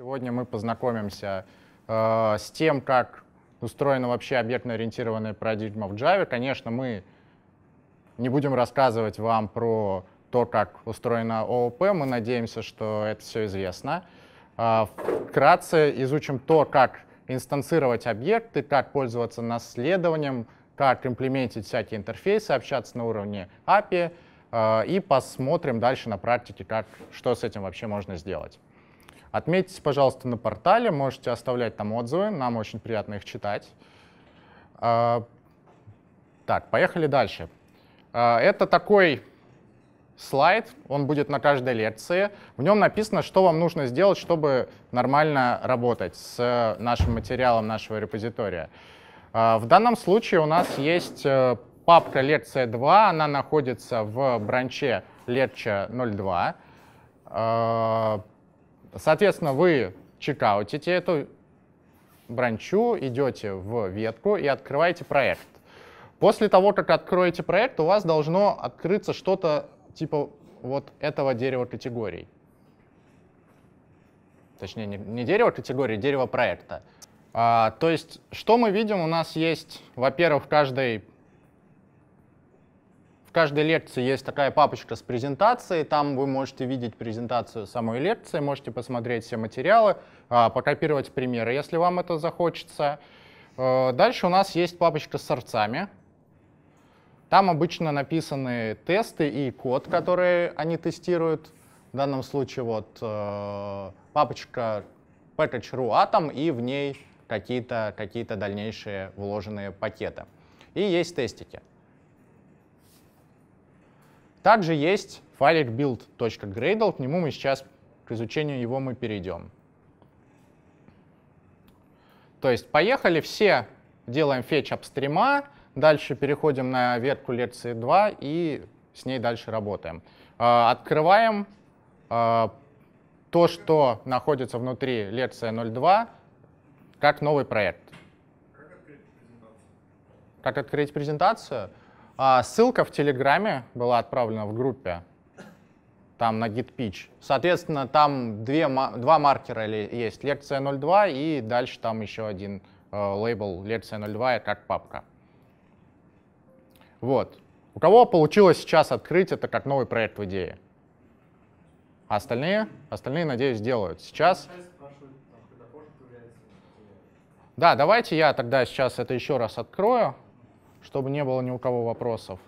Сегодня мы познакомимся э, с тем, как устроена вообще объектно-ориентированная парадигма в Java. Конечно, мы не будем рассказывать вам про то, как устроена ООП. Мы надеемся, что это все известно. Э, вкратце изучим то, как инстанцировать объекты, как пользоваться наследованием, как имплементить всякие интерфейсы, общаться на уровне API, э, и посмотрим дальше на практике, как, что с этим вообще можно сделать. Отметьтесь, пожалуйста, на портале, можете оставлять там отзывы, нам очень приятно их читать. А, так, поехали дальше. А, это такой слайд, он будет на каждой лекции. В нем написано, что вам нужно сделать, чтобы нормально работать с э, нашим материалом нашего репозитория. А, в данном случае у нас есть э, папка лекция 2, она находится в бранче лекция 02. Соответственно, вы чекаутите эту бранчу, идете в ветку и открываете проект. После того, как откроете проект, у вас должно открыться что-то типа вот этого дерева категорий. Точнее, не, не дерево категории, дерево проекта. А, то есть, что мы видим, у нас есть, во-первых, в каждой каждой лекции есть такая папочка с презентацией. Там вы можете видеть презентацию самой лекции, можете посмотреть все материалы, а, покопировать примеры, если вам это захочется. Э, дальше у нас есть папочка с сорцами. Там обычно написаны тесты и код, которые они тестируют. В данном случае вот э, папочка package.ru atom и в ней какие-то какие, -то, какие -то дальнейшие вложенные пакеты. И есть тестики. Также есть файлик build.gradle, к нему мы сейчас, к изучению его мы перейдем. То есть поехали, все делаем fetch апстрима, дальше переходим на ветку лекции 2 и с ней дальше работаем. А, открываем а, то, что находится внутри лекция 02, как новый проект. Как открыть презентацию? А ссылка в Телеграме была отправлена в группе, там на GitPitch. Соответственно, там две, два маркера есть, лекция 02 и дальше там еще один э, лейбл лекция 02 как папка. Вот. У кого получилось сейчас открыть это как новый проект в идее? А остальные? Остальные, надеюсь, делают. Сейчас... Да, давайте я тогда сейчас это еще раз открою чтобы не было ни у кого вопросов.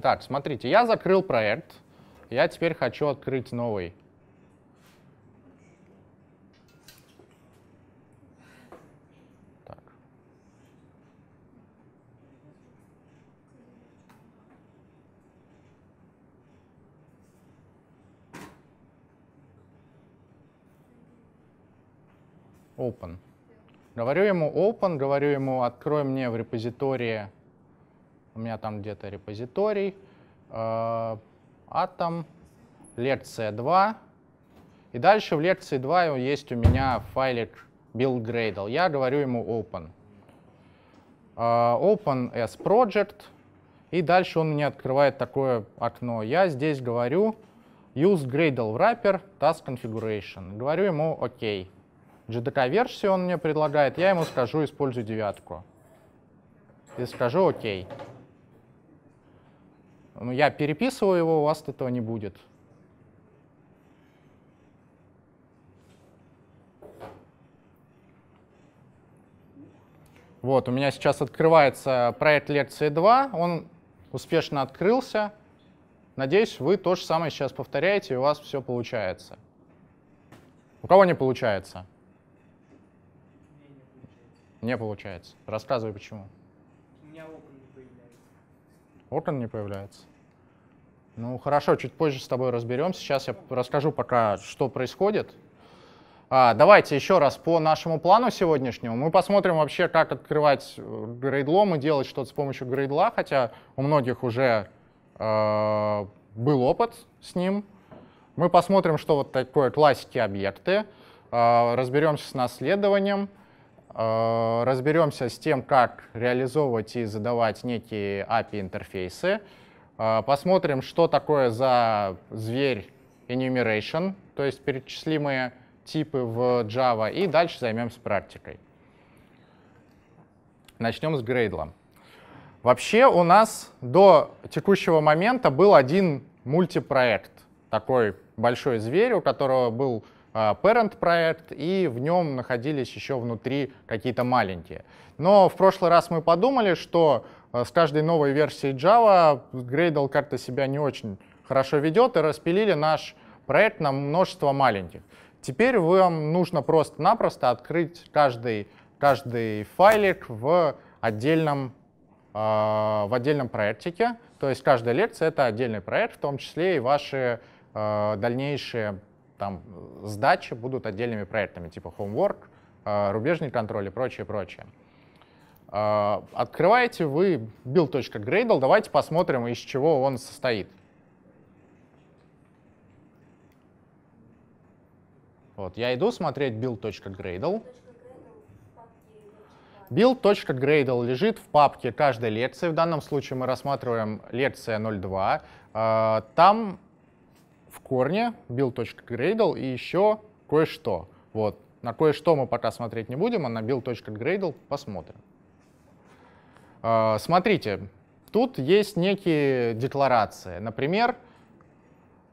Так, смотрите, я закрыл проект. Я теперь хочу открыть новый. Так. Open. Говорю ему open, говорю ему, открой мне в репозитории, у меня там где-то репозиторий, э, атом, лекция 2. И дальше в лекции 2 есть у меня файлик build.gradle Я говорю ему open. Э, open as project. И дальше он мне открывает такое окно. Я здесь говорю use Gradle wrapper task configuration. Говорю ему окей. OK. JDK-версию он мне предлагает, я ему скажу, использую девятку. И скажу окей. Ну, я переписываю его, у вас этого не будет. Вот, у меня сейчас открывается проект лекции 2, он успешно открылся. Надеюсь, вы то же самое сейчас повторяете, и у вас все получается. У кого не получается? Не получается. Рассказывай, почему. У меня окна не появляется. Окон не появляется? Ну, хорошо, чуть позже с тобой разберемся. Сейчас я расскажу пока, что происходит. А, давайте еще раз по нашему плану сегодняшнему. Мы посмотрим вообще, как открывать э, грейдлом и делать что-то с помощью грейдла, хотя у многих уже э, был опыт с ним. Мы посмотрим, что вот такое классики объекты, э, а, разберемся с наследованием, Э, разберемся с тем, как реализовывать и задавать некие API-интерфейсы. Э, посмотрим, что такое за зверь enumeration, то есть перечислимые типы в Java, и дальше займемся практикой. Начнем с Gradle. Вообще у нас до текущего момента был один мультипроект, такой большой зверь, у которого был Э, parent проект, и в нем находились еще внутри какие-то маленькие. Но в прошлый раз мы подумали, что э, с каждой новой версией Java Gradle как-то себя не очень хорошо ведет, и распилили наш проект на множество маленьких. Теперь вам нужно просто-напросто открыть каждый, каждый файлик в отдельном, э, в отдельном проектике. То есть каждая лекция — это отдельный проект, в том числе и ваши э, дальнейшие там э, сдачи будут отдельными проектами, типа homework, э, рубежный контроль и прочее, прочее. Э, открываете вы build.gradle, давайте посмотрим, из чего он состоит. Вот, я иду смотреть build.gradle. Build.gradle лежит в папке каждой лекции. В данном случае мы рассматриваем лекция 02. Там в корне, build.gradle и еще кое-что. Вот. На кое-что мы пока смотреть не будем, а на build.gradle посмотрим. А, смотрите, тут есть некие декларации. Например,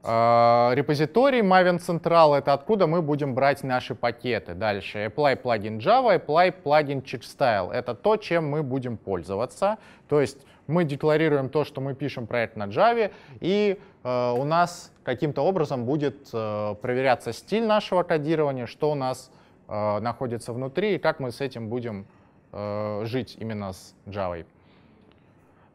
а, репозиторий Maven Central — это откуда мы будем брать наши пакеты. Дальше apply плагин Java, apply плагин CheckStyle — это то, чем мы будем пользоваться. То есть мы декларируем то, что мы пишем проект на Java, и э, у нас каким-то образом будет э, проверяться стиль нашего кодирования, что у нас э, находится внутри, и как мы с этим будем э, жить именно с Java.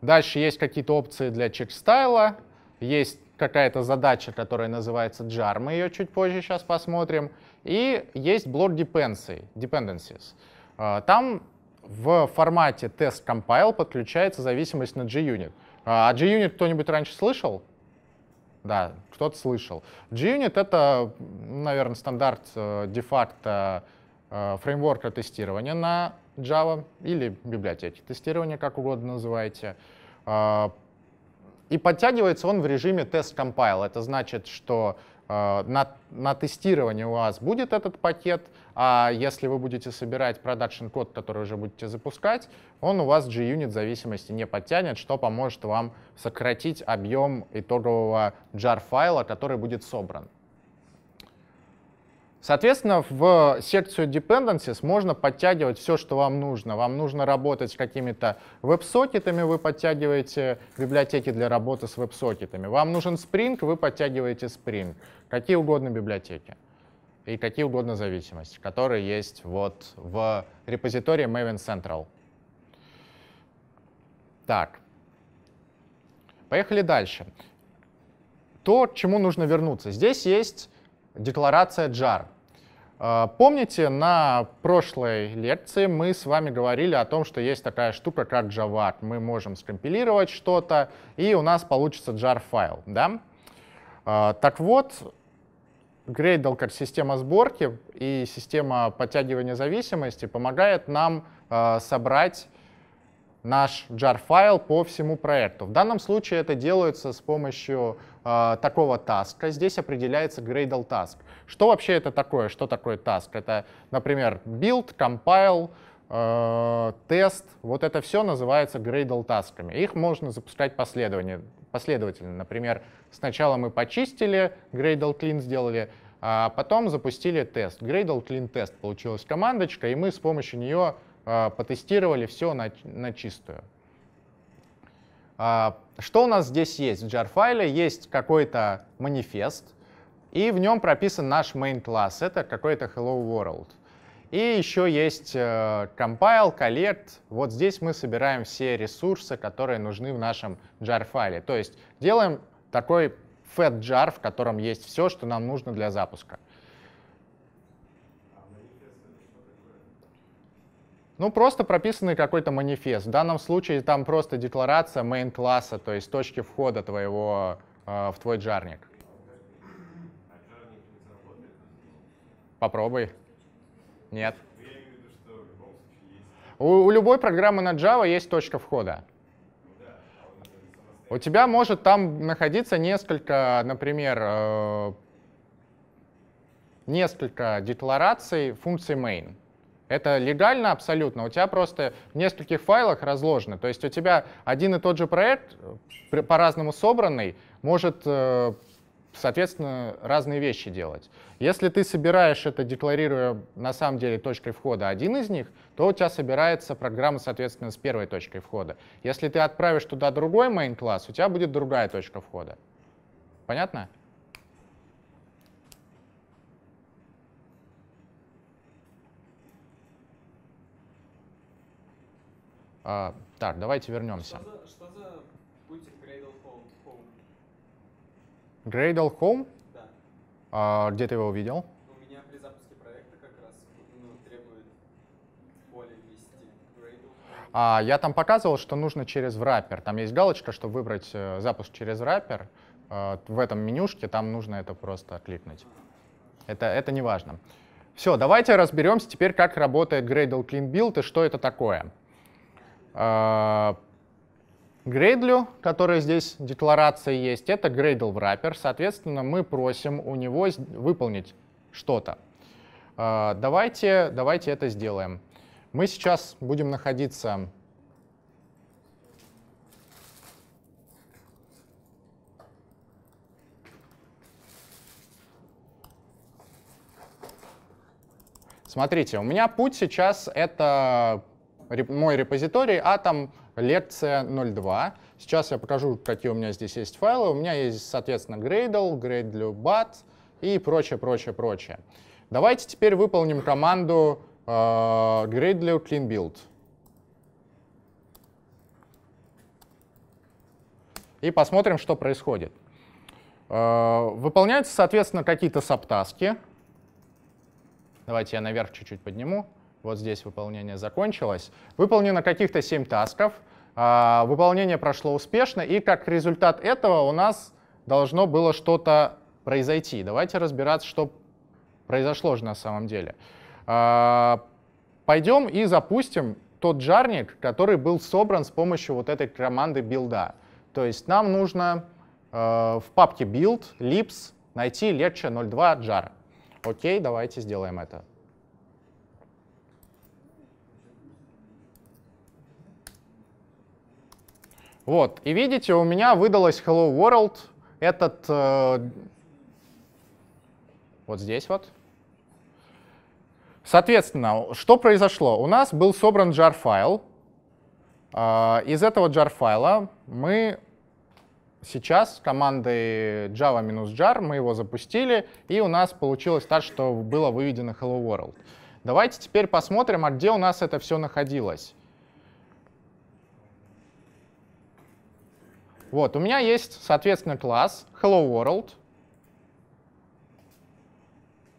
Дальше есть какие-то опции для чекстайла, есть какая-то задача, которая называется jar, мы ее чуть позже сейчас посмотрим, и есть блок dependencies. Э, там в формате test compile подключается зависимость на JUnit. А JUnit а кто-нибудь раньше слышал? Да, кто-то слышал. JUnit — это, наверное, стандарт э, де-факто э, фреймворка тестирования на Java или библиотеки тестирования, как угодно называете. А, и подтягивается он в режиме test compile. Это значит, что э, на, на тестирование у вас будет этот пакет — а если вы будете собирать продакшн код, который уже будете запускать, он у вас G-Unit зависимости не подтянет, что поможет вам сократить объем итогового jar файла, который будет собран. Соответственно, в секцию dependencies можно подтягивать все, что вам нужно. Вам нужно работать с какими-то веб-сокетами, вы подтягиваете библиотеки для работы с веб-сокетами. Вам нужен Spring, вы подтягиваете Spring. Какие угодно библиотеки и какие угодно зависимости, которые есть вот в репозитории Maven Central. Так, поехали дальше. То, к чему нужно вернуться. Здесь есть декларация jar. Э, помните, на прошлой лекции мы с вами говорили о том, что есть такая штука, как Java. Мы можем скомпилировать что-то, и у нас получится jar-файл. Да? Э, так вот, Gradle как система сборки и система подтягивания зависимости помогает нам э, собрать наш jar-файл по всему проекту. В данном случае это делается с помощью э, такого таска. Здесь определяется Gradle task. Что вообще это такое? Что такое task? Это, например, build, compile, э, тест. Вот это все называется Gradle тасками. Их можно запускать последовательно. Например, Сначала мы почистили, Gradle Clean сделали, а потом запустили тест. Gradle Clean Test получилась командочка, и мы с помощью нее а, потестировали все на, на чистую. А, что у нас здесь есть? В jar файле есть какой-то манифест, и в нем прописан наш main класс. Это какой-то hello world. И еще есть э, compile, collect. Вот здесь мы собираем все ресурсы, которые нужны в нашем jar файле. То есть делаем такой fat jar, в котором есть все, что нам нужно для запуска. Ну, просто прописанный какой-то манифест. В данном случае там просто декларация main класса, то есть точки входа твоего э, в твой джарник. Попробуй. Нет. У, у любой программы на Java есть точка входа. У тебя может там находиться несколько, например, э, несколько деклараций функции main. Это легально абсолютно, у тебя просто в нескольких файлах разложено. То есть у тебя один и тот же проект, э, по-разному собранный, может э, соответственно, разные вещи делать. Если ты собираешь это, декларируя на самом деле точкой входа один из них, то у тебя собирается программа, соответственно, с первой точкой входа. Если ты отправишь туда другой main класс, у тебя будет другая точка входа. Понятно? А, так, давайте вернемся. Gradle Home? Да. А где ты его увидел? У меня при запуске проекта как раз ну, требует поле ввести Gradle. А, я там показывал, что нужно через wrapper. Там есть галочка, чтобы выбрать э, запуск через wrapper. Э, в этом менюшке там нужно это просто кликнуть. Это, это не важно. Все, давайте разберемся теперь, как работает Gradle Clean Build и что это такое. Э, Gradle, который здесь в декларации есть, это Gradle wrapper. Соответственно, мы просим у него выполнить что-то. А, давайте, давайте это сделаем. Мы сейчас будем находиться Смотрите, у меня путь сейчас — это мой репозиторий Atom — лекция 02. Сейчас я покажу, какие у меня здесь есть файлы. У меня есть, соответственно, Gradle, GradeLubat и прочее, прочее, прочее. Давайте теперь выполним команду э, Gradle clean build. И посмотрим, что происходит. Э, выполняются, соответственно, какие-то саптаски. Давайте я наверх чуть-чуть подниму. Вот здесь выполнение закончилось. Выполнено каких-то 7 тасков. А, выполнение прошло успешно, и как результат этого у нас должно было что-то произойти. Давайте разбираться, что произошло же на самом деле. А, пойдем и запустим тот джарник, который был собран с помощью вот этой команды билда. То есть нам нужно э, в папке build, lips найти lecture 02 jar. Окей, давайте сделаем это. Вот, и видите, у меня выдалось Hello World, этот э, вот здесь вот. Соответственно, что произошло? У нас был собран jar-файл. А, из этого jar-файла мы сейчас командой java-jar мы его запустили, и у нас получилось так, что было выведено hello world. Давайте теперь посмотрим, а где у нас это все находилось. Вот, у меня есть, соответственно, класс Hello World.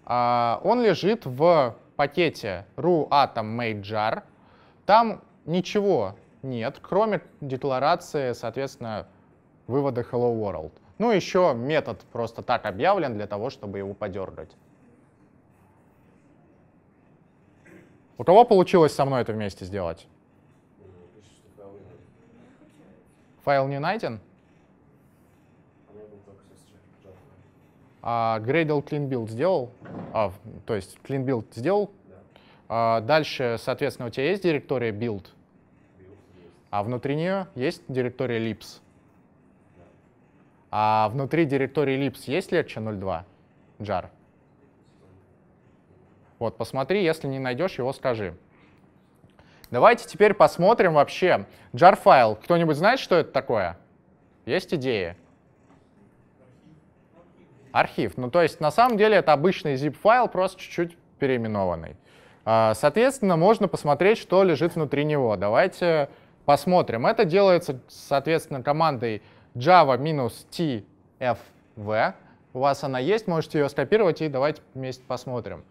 А, он лежит в пакете RuAtomMadeJar. Там ничего нет, кроме декларации, соответственно, вывода Hello World. Ну, еще метод просто так объявлен для того, чтобы его подергать. У кого получилось со мной это вместе сделать? Файл не найден? А Gradle Clean Build сделал? А, то есть Clean Build сделал? Да. А, дальше, соответственно, у тебя есть директория Build? build а внутри нее есть директория Lips? Да. А внутри директории Lips есть легче 0.2 jar? Вот, посмотри, если не найдешь его, скажи. Давайте теперь посмотрим вообще. Jar файл. Кто-нибудь знает, что это такое? Есть идеи? Архив. Ну, то есть, на самом деле, это обычный zip-файл, просто чуть-чуть переименованный. А, соответственно, можно посмотреть, что лежит внутри него. Давайте посмотрим. Это делается, соответственно, командой java-tfv. У вас она есть, можете ее скопировать и давайте вместе посмотрим.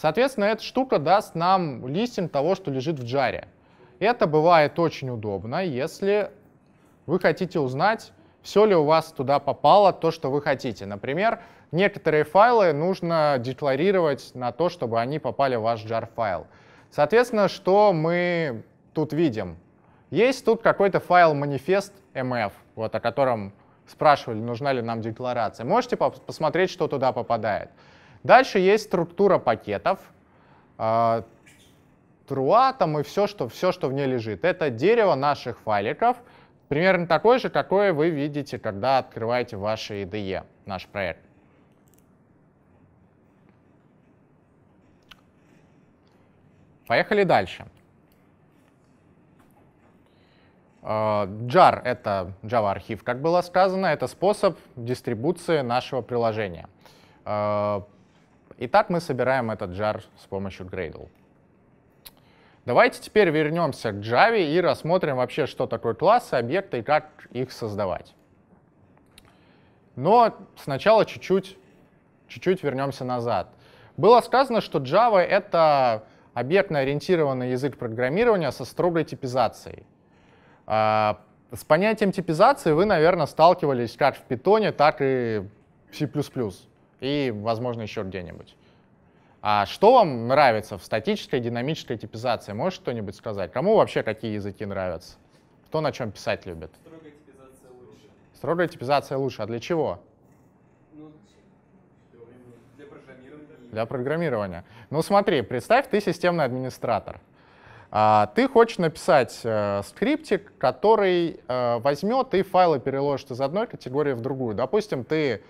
Соответственно, эта штука даст нам листинг того, что лежит в джаре. Это бывает очень удобно, если вы хотите узнать, все ли у вас туда попало то, что вы хотите. Например, некоторые файлы нужно декларировать на то, чтобы они попали в ваш jar-файл. Соответственно, что мы тут видим? Есть тут какой-то файл манифест mf, вот, о котором спрашивали, нужна ли нам декларация. Можете посмотреть, что туда попадает. Дальше есть структура пакетов, а, труа там и все что, все, что в ней лежит. Это дерево наших файликов, примерно такое же, какое вы видите, когда открываете ваше IDE, наш проект. Поехали дальше. А, JAR — это Java архив, как было сказано, это способ дистрибуции нашего приложения. А, Итак, мы собираем этот jar с помощью Gradle. Давайте теперь вернемся к Java и рассмотрим вообще, что такое классы, объекты и как их создавать. Но сначала чуть-чуть чуть-чуть вернемся назад. Было сказано, что Java — это объектно-ориентированный язык программирования со строгой типизацией. А, с понятием типизации вы, наверное, сталкивались как в Python, так и в C++ и, возможно, еще где-нибудь. А что вам нравится в статической, динамической типизации? Можешь что-нибудь сказать? Кому вообще какие языки нравятся? Кто на чем писать любит? Строгая типизация лучше. Строгая типизация лучше. А для чего? Ну, для программирования. Для программирования. Ну смотри, представь, ты системный администратор. А, ты хочешь написать э, скриптик, который э, возьмет и файлы переложит из одной категории в другую. Допустим, ты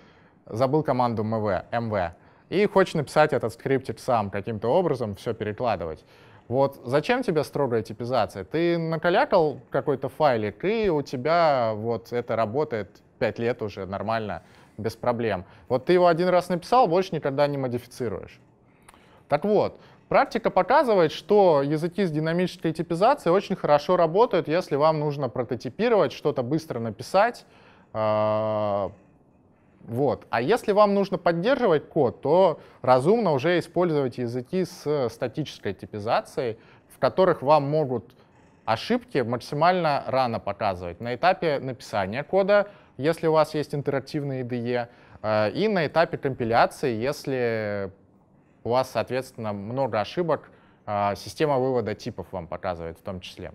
забыл команду mv, mv, и хочешь написать этот скриптик сам каким-то образом, все перекладывать. Вот зачем тебе строгая типизация? Ты накалякал какой-то файлик, и у тебя вот это работает 5 лет уже нормально, без проблем. Вот ты его один раз написал, больше никогда не модифицируешь. Так вот, практика показывает, что языки с динамической типизацией очень хорошо работают, если вам нужно прототипировать, что-то быстро написать, а, вот. А если вам нужно поддерживать код, то разумно уже использовать языки с статической типизацией, в которых вам могут ошибки максимально рано показывать. На этапе написания кода, если у вас есть интерактивные IDE, э, и на этапе компиляции, если у вас, соответственно, много ошибок, э, система вывода типов вам показывает в том числе.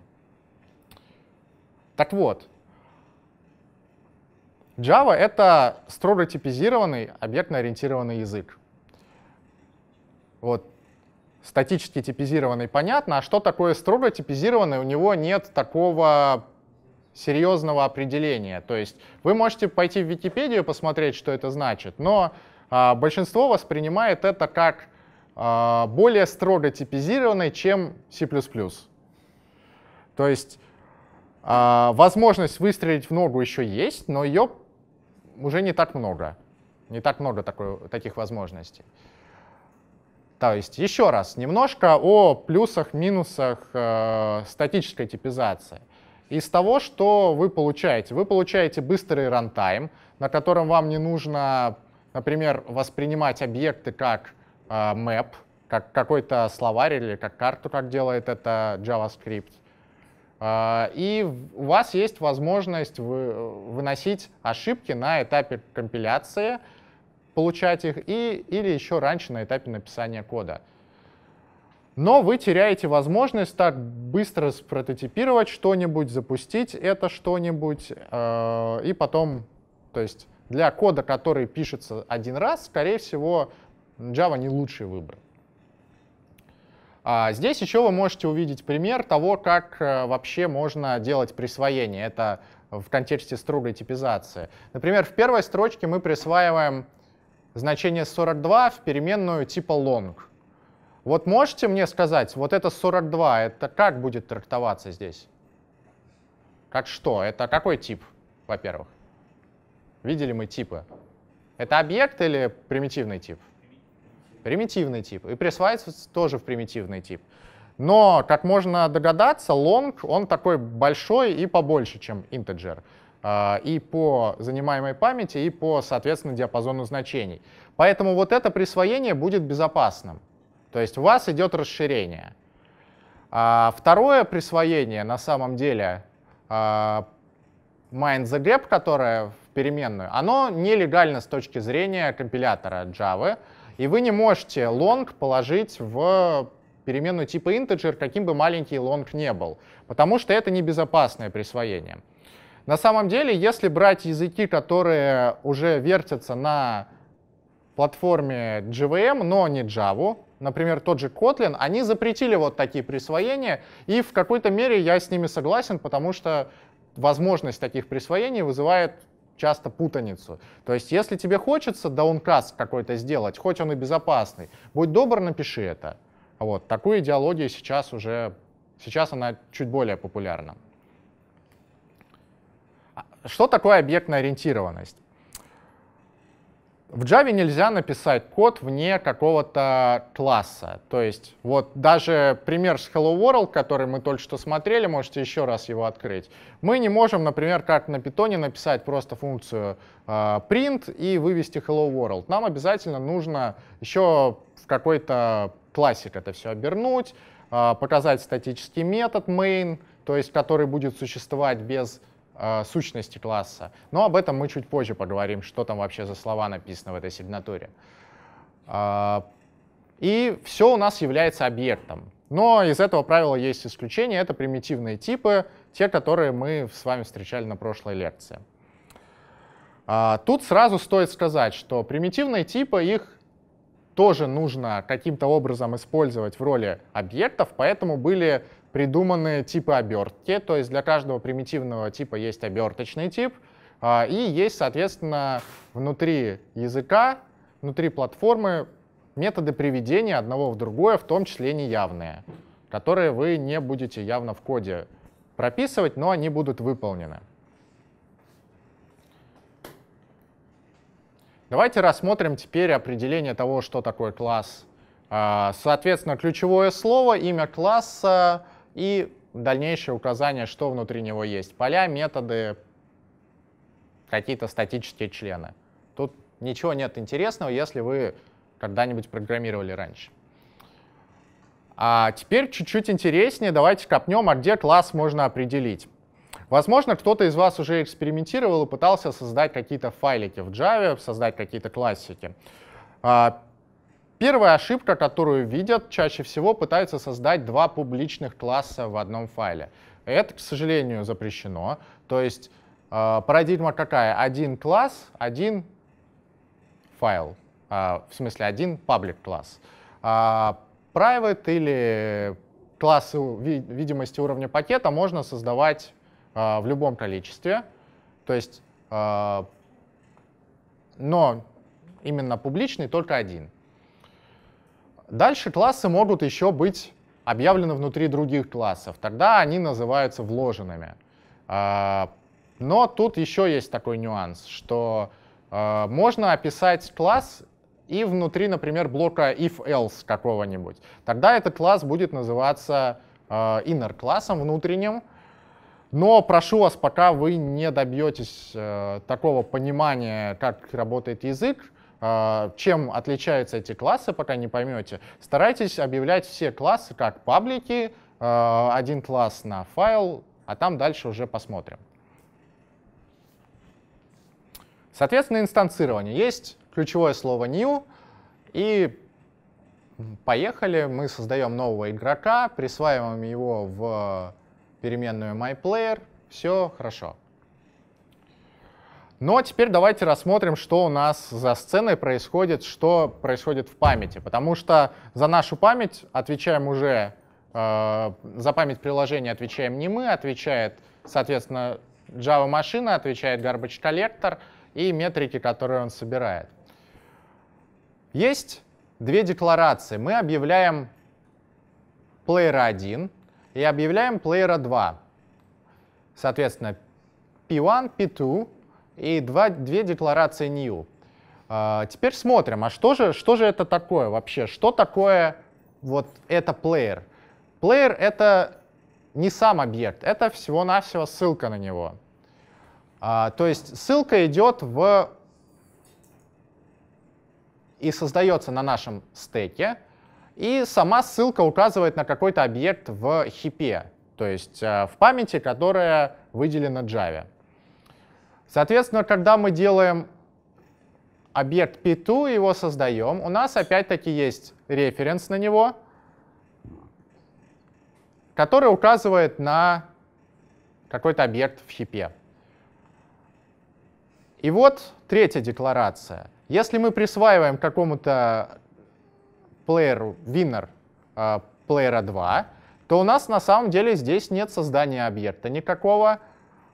Так вот, Java — это строго типизированный объектно-ориентированный язык. Вот. Статически типизированный понятно, а что такое строго типизированный, у него нет такого серьезного определения. То есть вы можете пойти в Википедию посмотреть, что это значит, но а, большинство воспринимает это как а, более строго типизированный, чем C++. То есть а, возможность выстрелить в ногу еще есть, но ее уже не так много. Не так много такой, таких возможностей. То есть еще раз, немножко о плюсах, минусах э, статической типизации. Из того, что вы получаете, вы получаете быстрый рантайм, на котором вам не нужно, например, воспринимать объекты как э, map, как какой-то словарь или как карту, как делает это JavaScript. Э, а, и у вас есть возможность э, выносить ошибки на этапе компиляции, получать их, и, или еще раньше на этапе написания кода. Но вы теряете возможность так быстро спрототипировать что-нибудь, запустить это что-нибудь, э, и потом, то есть для кода, который пишется один раз, скорее всего, Java не лучший выбор. А здесь еще вы можете увидеть пример того, как э, вообще можно делать присвоение. Это в контексте строгой типизации. Например, в первой строчке мы присваиваем значение 42 в переменную типа long. Вот можете мне сказать, вот это 42, это как будет трактоваться здесь? Как что? Это какой тип, во-первых? Видели мы типы? Это объект или примитивный тип? примитивный тип, и присваивается тоже в примитивный тип. Но, как можно догадаться, long, он такой большой и побольше, чем integer. А, и по занимаемой памяти, и по, соответственно, диапазону значений. Поэтому вот это присвоение будет безопасным. То есть у вас идет расширение. А, второе присвоение, на самом деле, а, Mind the Gap, которое в переменную, оно нелегально с точки зрения компилятора Java, и вы не можете long положить в переменную типа integer, каким бы маленький long не был, потому что это небезопасное присвоение. На самом деле, если брать языки, которые уже вертятся на платформе JVM, но не Java, например, тот же Kotlin, они запретили вот такие присвоения, и в какой-то мере я с ними согласен, потому что возможность таких присвоений вызывает часто путаницу. То есть, если тебе хочется даункаст какой-то сделать, хоть он и безопасный, будь добр, напиши это. Вот, такую идеологию сейчас уже, сейчас она чуть более популярна. А, что такое объектная ориентированность? В Java нельзя написать код вне какого-то класса. То есть вот даже пример с Hello World, который мы только что смотрели, можете еще раз его открыть. Мы не можем, например, как на Python написать просто функцию э, print и вывести Hello World. Нам обязательно нужно еще в какой-то классик это все обернуть, э, показать статический метод main, то есть который будет существовать без а, сущности класса. Но об этом мы чуть позже поговорим, что там вообще за слова написано в этой сигнатуре. А, и все у нас является объектом. Но из этого правила есть исключение – Это примитивные типы, те, которые мы с вами встречали на прошлой лекции. А, тут сразу стоит сказать, что примитивные типы, их тоже нужно каким-то образом использовать в роли объектов, поэтому были придуманы типы обертки, то есть для каждого примитивного типа есть оберточный тип, а, и есть, соответственно, внутри языка, внутри платформы методы приведения одного в другое, в том числе неявные, которые вы не будете явно в коде прописывать, но они будут выполнены. Давайте рассмотрим теперь определение того, что такое класс. А, соответственно, ключевое слово, имя класса — и дальнейшее указание, что внутри него есть. Поля, методы, какие-то статические члены. Тут ничего нет интересного, если вы когда-нибудь программировали раньше. А теперь чуть-чуть интереснее, давайте копнем, а где класс можно определить. Возможно, кто-то из вас уже экспериментировал и пытался создать какие-то файлики в Java, создать какие-то классики. А, Первая ошибка, которую видят, чаще всего пытаются создать два публичных класса в одном файле. Это, к сожалению, запрещено. То есть э, парадигма какая? Один класс, один файл. Э, в смысле, один паблик класс. Э, private или классы видимости уровня пакета можно создавать э, в любом количестве. То есть, но именно публичный только один. Дальше классы могут еще быть объявлены внутри других классов. Тогда они называются вложенными. А, но тут еще есть такой нюанс, что а, можно описать класс и внутри, например, блока if-else какого-нибудь. Тогда этот класс будет называться а, inner классом внутренним. Но прошу вас, пока вы не добьетесь э, такого понимания, как работает язык, а, чем отличаются эти классы, пока не поймете, старайтесь объявлять все классы как паблики, а, один класс на файл, а там дальше уже посмотрим. Соответственно, инстанцирование. Есть ключевое слово new, и поехали, мы создаем нового игрока, присваиваем его в переменную myPlayer, все хорошо. Но ну, а теперь давайте рассмотрим, что у нас за сценой происходит, что происходит в памяти. Потому что за нашу память отвечаем уже, э, за память приложения отвечаем не мы, отвечает, соответственно, Java машина, отвечает garbage collector и метрики, которые он собирает. Есть две декларации. Мы объявляем player 1 и объявляем player 2. Соответственно, p1, p2 и два, две декларации new. А, теперь смотрим, а что же, что же это такое вообще? Что такое вот это player? Player — это не сам объект, это всего-навсего ссылка на него. А, то есть ссылка идет в и создается на нашем стеке, и сама ссылка указывает на какой-то объект в хипе, то есть а, в памяти, которая выделена Java. Соответственно, когда мы делаем объект P2, его создаем, у нас опять-таки есть референс на него, который указывает на какой-то объект в хипе. И вот третья декларация. Если мы присваиваем какому-то плееру winner э, плеера 2, то у нас на самом деле здесь нет создания объекта никакого,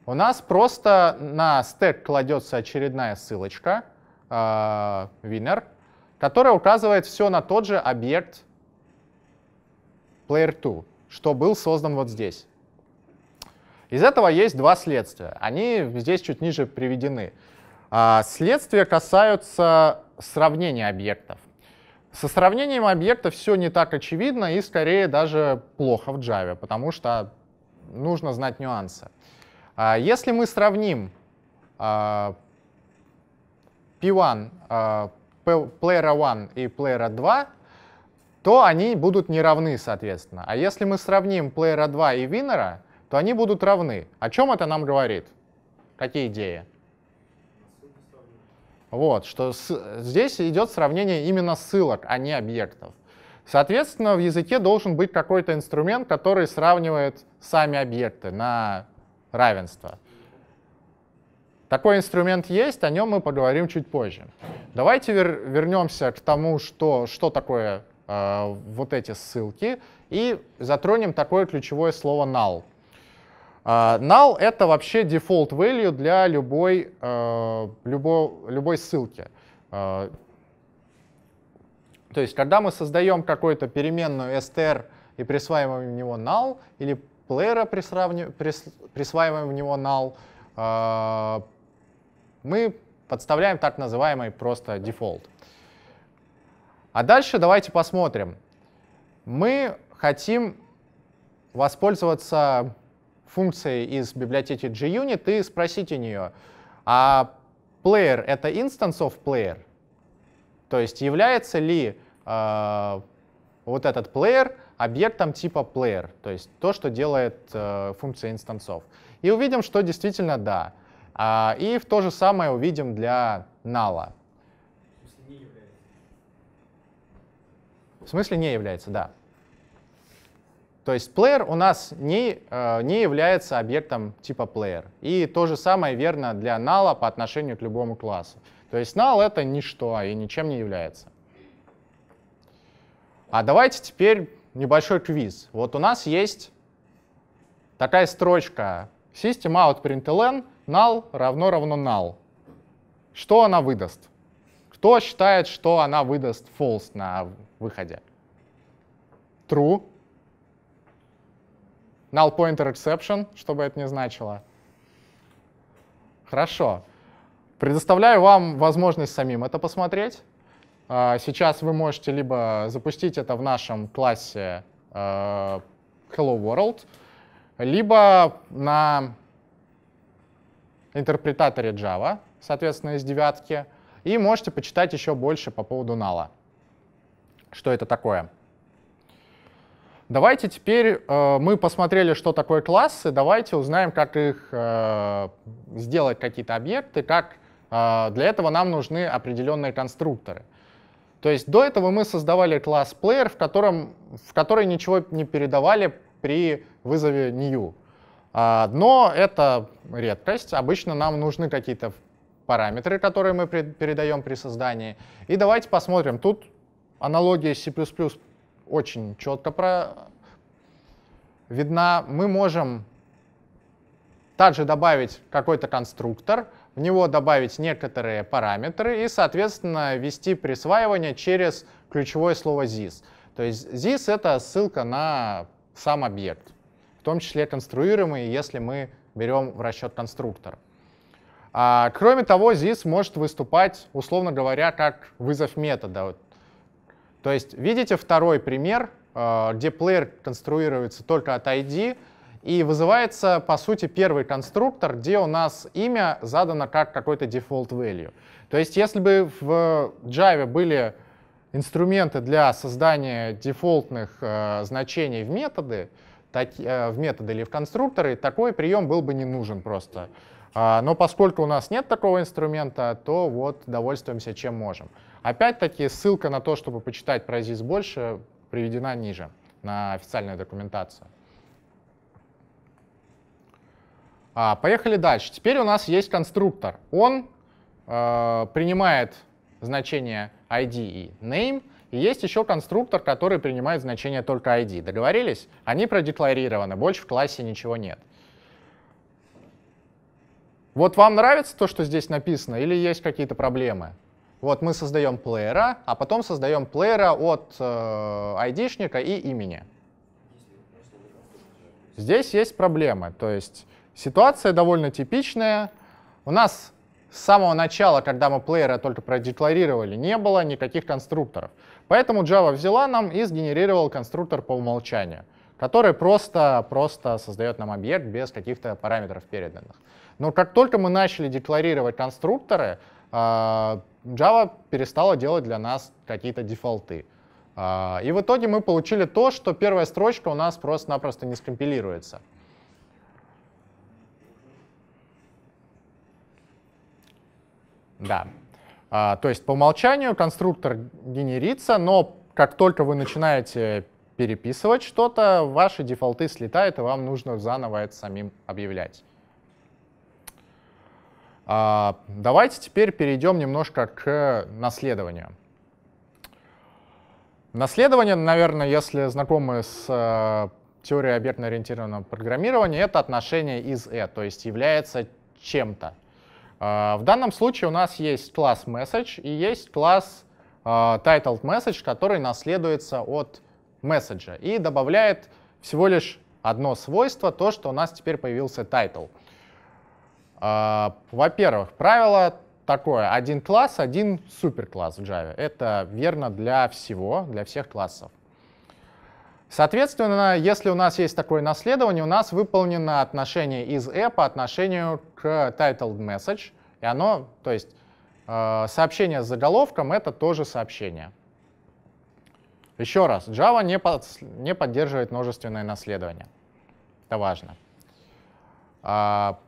у нас просто на стек кладется очередная ссылочка, э, winner, которая указывает все на тот же объект player2, что был создан вот здесь. Из этого есть два следствия. Они здесь чуть ниже приведены. А, следствия касаются сравнения объектов. Со сравнением объектов все не так очевидно и скорее даже плохо в Java, потому что нужно знать нюансы. А если мы сравним P1, Player 1 и Player 2, то они будут не равны, соответственно. А если мы сравним Player 2 и Winner, то они будут равны. О чем это нам говорит? Какие идеи? Вот, что с, здесь идет сравнение именно ссылок, а не объектов. Соответственно, в языке должен быть какой-то инструмент, который сравнивает сами объекты на равенства. Такой инструмент есть, о нем мы поговорим чуть позже. Давайте вер вернемся к тому, что, что такое э, вот эти ссылки, и затронем такое ключевое слово null. Э, null — это вообще default value для любой, э, любо, любой ссылки. Э, то есть когда мы создаем какую-то переменную str и присваиваем в него null или плеера присравнив... прис... присваиваем в него null, а, мы подставляем так называемый просто дефолт. А дальше давайте посмотрим. Мы хотим воспользоваться функцией из библиотеки JUnit и спросить у нее, а player — это instance of player? То есть является ли э, вот этот player — объектом типа player, то есть то, что делает э, функция инстансов. И увидим, что действительно да. А, и то же самое увидим для null. В смысле не является, да. То есть player у нас не, э, не является объектом типа player. И то же самое верно для null по отношению к любому классу. То есть null — это ничто и ничем не является. А давайте теперь небольшой квиз. Вот у нас есть такая строчка system out println null равно равно null. Что она выдаст? Кто считает, что она выдаст false на выходе? True. Null pointer exception, чтобы это не значило. Хорошо. Предоставляю вам возможность самим это посмотреть. А, сейчас вы можете либо запустить это в нашем классе э, Hello World, либо на интерпретаторе Java, соответственно, из девятки, и можете почитать еще больше по поводу нала. Что это такое? Давайте теперь э, мы посмотрели, что такое классы, давайте узнаем, как их э, сделать какие-то объекты, как для этого нам нужны определенные конструкторы. То есть до этого мы создавали класс player, в, котором, в который ничего не передавали при вызове new. А, но это редкость. Обычно нам нужны какие-то параметры, которые мы передаем при создании. И давайте посмотрим. Тут аналогия C++ очень четко про... видна. Мы можем также добавить какой-то конструктор — в него добавить некоторые параметры и, соответственно, ввести присваивание через ключевое слово this. То есть this — это ссылка на сам объект, в том числе конструируемый, если мы берем в расчет конструктор. А, кроме того, this может выступать, условно говоря, как вызов метода. То есть видите второй пример, а, где плеер конструируется только от ID — и вызывается, по сути, первый конструктор, где у нас имя задано как какой-то default value. То есть если бы в Java были инструменты для создания дефолтных э, значений в методы, так, э, в методы или в конструкторы, такой прием был бы не нужен просто. А, но поскольку у нас нет такого инструмента, то вот довольствуемся чем можем. Опять-таки ссылка на то, чтобы почитать про ZIS больше, приведена ниже на официальную документацию. А, поехали дальше. Теперь у нас есть конструктор. Он э, принимает значение ID и name, и есть еще конструктор, который принимает значение только ID. Договорились? Они продекларированы, больше в классе ничего нет. Вот вам нравится то, что здесь написано, или есть какие-то проблемы? Вот мы создаем плеера, а потом создаем плеера от э, ID-шника и имени. Здесь есть проблемы, то есть Ситуация довольно типичная. У нас с самого начала, когда мы плеера только продекларировали, не было никаких конструкторов. Поэтому Java взяла нам и сгенерировала конструктор по умолчанию, который просто, просто создает нам объект без каких-то параметров переданных. Но как только мы начали декларировать конструкторы, а, Java перестала делать для нас какие-то дефолты. А, и в итоге мы получили то, что первая строчка у нас просто-напросто не скомпилируется. Да. А, то есть по умолчанию конструктор генерится, но как только вы начинаете переписывать что-то, ваши дефолты слетают, и вам нужно заново это самим объявлять. А, давайте теперь перейдем немножко к наследованию. Наследование, наверное, если знакомы с э, теорией объектно-ориентированного программирования, это отношение из э, то есть является чем-то. А, в данном случае у нас есть класс message и есть класс а, titled message, который наследуется от message и добавляет всего лишь одно свойство, то, что у нас теперь появился title. А, во-первых, правило такое. Один класс, один суперкласс в Java. Это верно для всего, для всех классов. Соответственно, если у нас есть такое наследование, у нас выполнено отношение из E по отношению к titled message, и оно, то есть э, сообщение с заголовком — это тоже сообщение. Еще раз, Java не, под, не поддерживает множественное наследование. Это важно. А,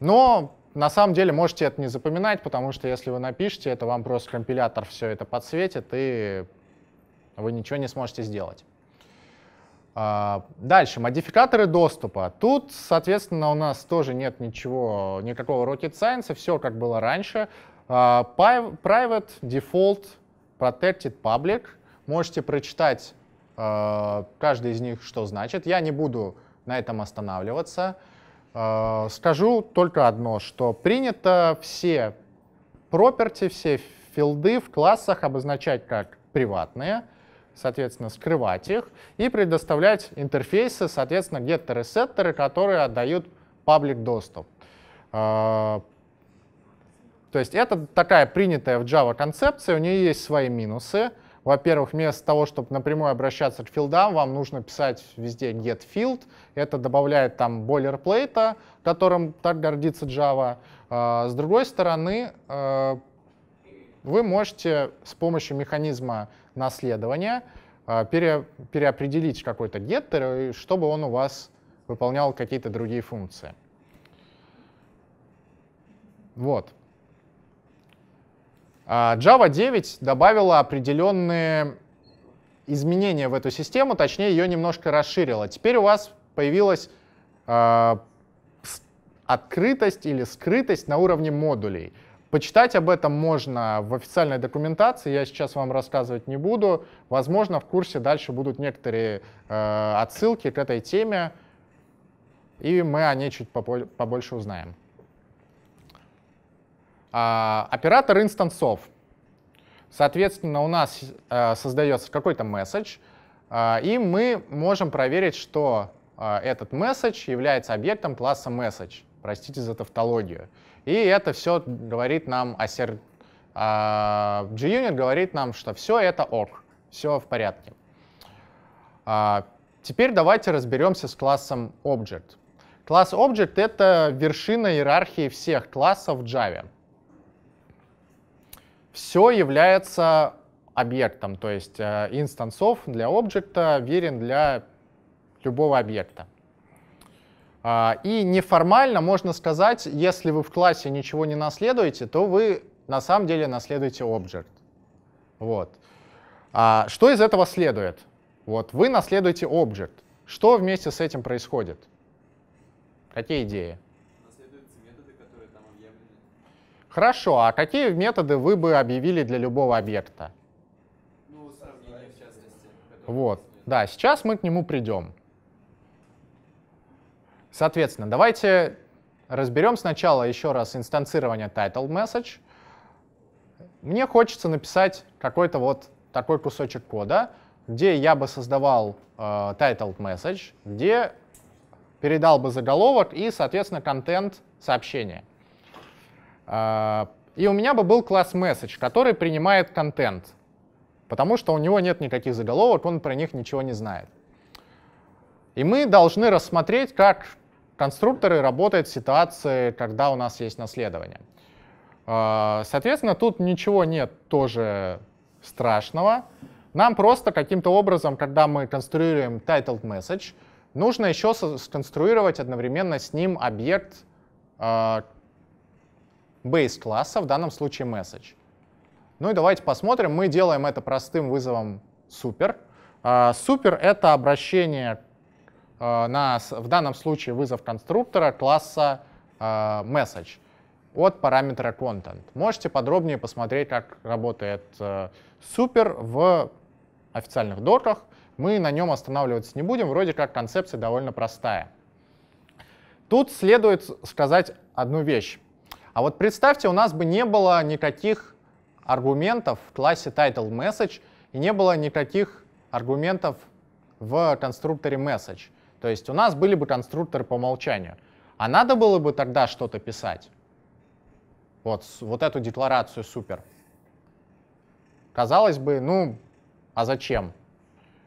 но на самом деле можете это не запоминать, потому что если вы напишете это, вам просто компилятор все это подсветит, и вы ничего не сможете сделать. А, дальше, модификаторы доступа. Тут, соответственно, у нас тоже нет ничего, никакого rocket science, все как было раньше. А, private, Default, Protected, Public. Можете прочитать а, каждый из них, что значит. Я не буду на этом останавливаться. Скажу только одно, что принято все property, все филды в классах обозначать как приватные — соответственно, скрывать их и предоставлять интерфейсы, соответственно, геттеры-сеттеры, которые отдают паблик доступ. А, то есть это такая принятая в Java концепция, у нее есть свои минусы. Во-первых, вместо того, чтобы напрямую обращаться к филдам, вам нужно писать везде get field. Это добавляет там бойлерплейта, которым так гордится Java. А, с другой стороны, э, вы можете с помощью механизма наследования, а, пере, переопределить какой-то геттер, чтобы он у вас выполнял какие-то другие функции. Вот. А, Java 9 добавила определенные изменения в эту систему, точнее ее немножко расширила. Теперь у вас появилась э, открытость или скрытость на уровне модулей. Почитать об этом можно в официальной документации, я сейчас вам рассказывать не буду. Возможно, в курсе дальше будут некоторые э, отсылки к этой теме, и мы о ней чуть побольше узнаем. А, оператор инстансов. Соответственно, у нас э, создается какой-то месседж, э, и мы можем проверить, что э, этот месседж является объектом класса message. Простите за тавтологию. И это все говорит нам о сер... Uh, а, JUnit говорит нам, что все это ок, все в порядке. Uh, теперь давайте разберемся с классом Object. Класс Object — это вершина иерархии всех классов в Java. Все является объектом, то есть э, инстансов для объекта верен для любого объекта. А, и неформально можно сказать, если вы в классе ничего не наследуете, то вы на самом деле наследуете Object. Вот. А что из этого следует? Вот вы наследуете Object. Что вместе с этим происходит? Какие идеи? Методы, Хорошо, а какие методы вы бы объявили для любого объекта? Ну, сравнение в частности. Вот, да, сейчас мы к нему придем. Соответственно, давайте разберем сначала еще раз инстанцирование title message. Мне хочется написать какой-то вот такой кусочек кода, где я бы создавал э, titled message, где передал бы заголовок и, соответственно, контент сообщения. Э, и у меня бы был класс message, который принимает контент, потому что у него нет никаких заголовок, он про них ничего не знает. И мы должны рассмотреть, как Конструкторы работают в ситуации, когда у нас есть наследование. А, соответственно, тут ничего нет тоже страшного. Нам просто каким-то образом, когда мы конструируем titled message, нужно еще сконструировать одновременно с ним объект а, base класса, в данном случае message. Ну и давайте посмотрим. Мы делаем это простым вызовом super. Super а, — это обращение Э, на, в данном случае вызов конструктора класса э, message от параметра content. Можете подробнее посмотреть, как работает э, супер в официальных доках. Мы на нем останавливаться не будем, вроде как концепция довольно простая. Тут следует сказать одну вещь. А вот представьте, у нас бы не было никаких аргументов в классе title message и не было никаких аргументов в конструкторе message. То есть у нас были бы конструкторы по умолчанию. А надо было бы тогда что-то писать. Вот, вот эту декларацию супер. Казалось бы, ну, а зачем?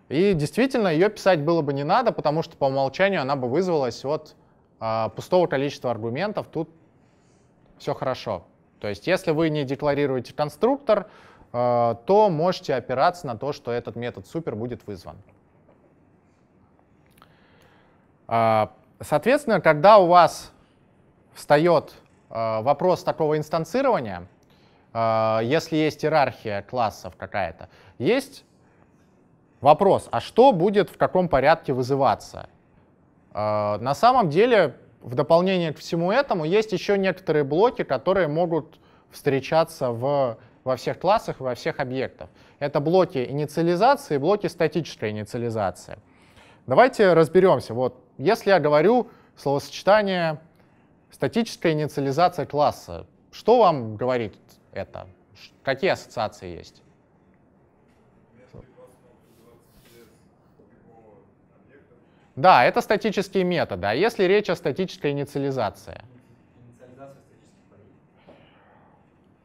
И действительно, ее писать было бы не надо, потому что по умолчанию она бы вызвалась от э, пустого количества аргументов. Тут все хорошо. То есть, если вы не декларируете конструктор, э, то можете опираться на то, что этот метод супер будет вызван. А, соответственно, когда у вас встает а, вопрос такого инстанцирования, а, если есть иерархия классов какая-то, есть вопрос, а что будет в каком порядке вызываться? На самом деле, в дополнение к всему этому, есть еще некоторые блоки, которые могут встречаться в, во всех классах во всех объектах. Это блоки инициализации и блоки статической инициализации. Давайте разберемся. Вот если я говорю словосочетание статическая инициализация класса, что вам говорит это? Какие ассоциации есть? Да, это статические методы. А если речь о статической инициализации?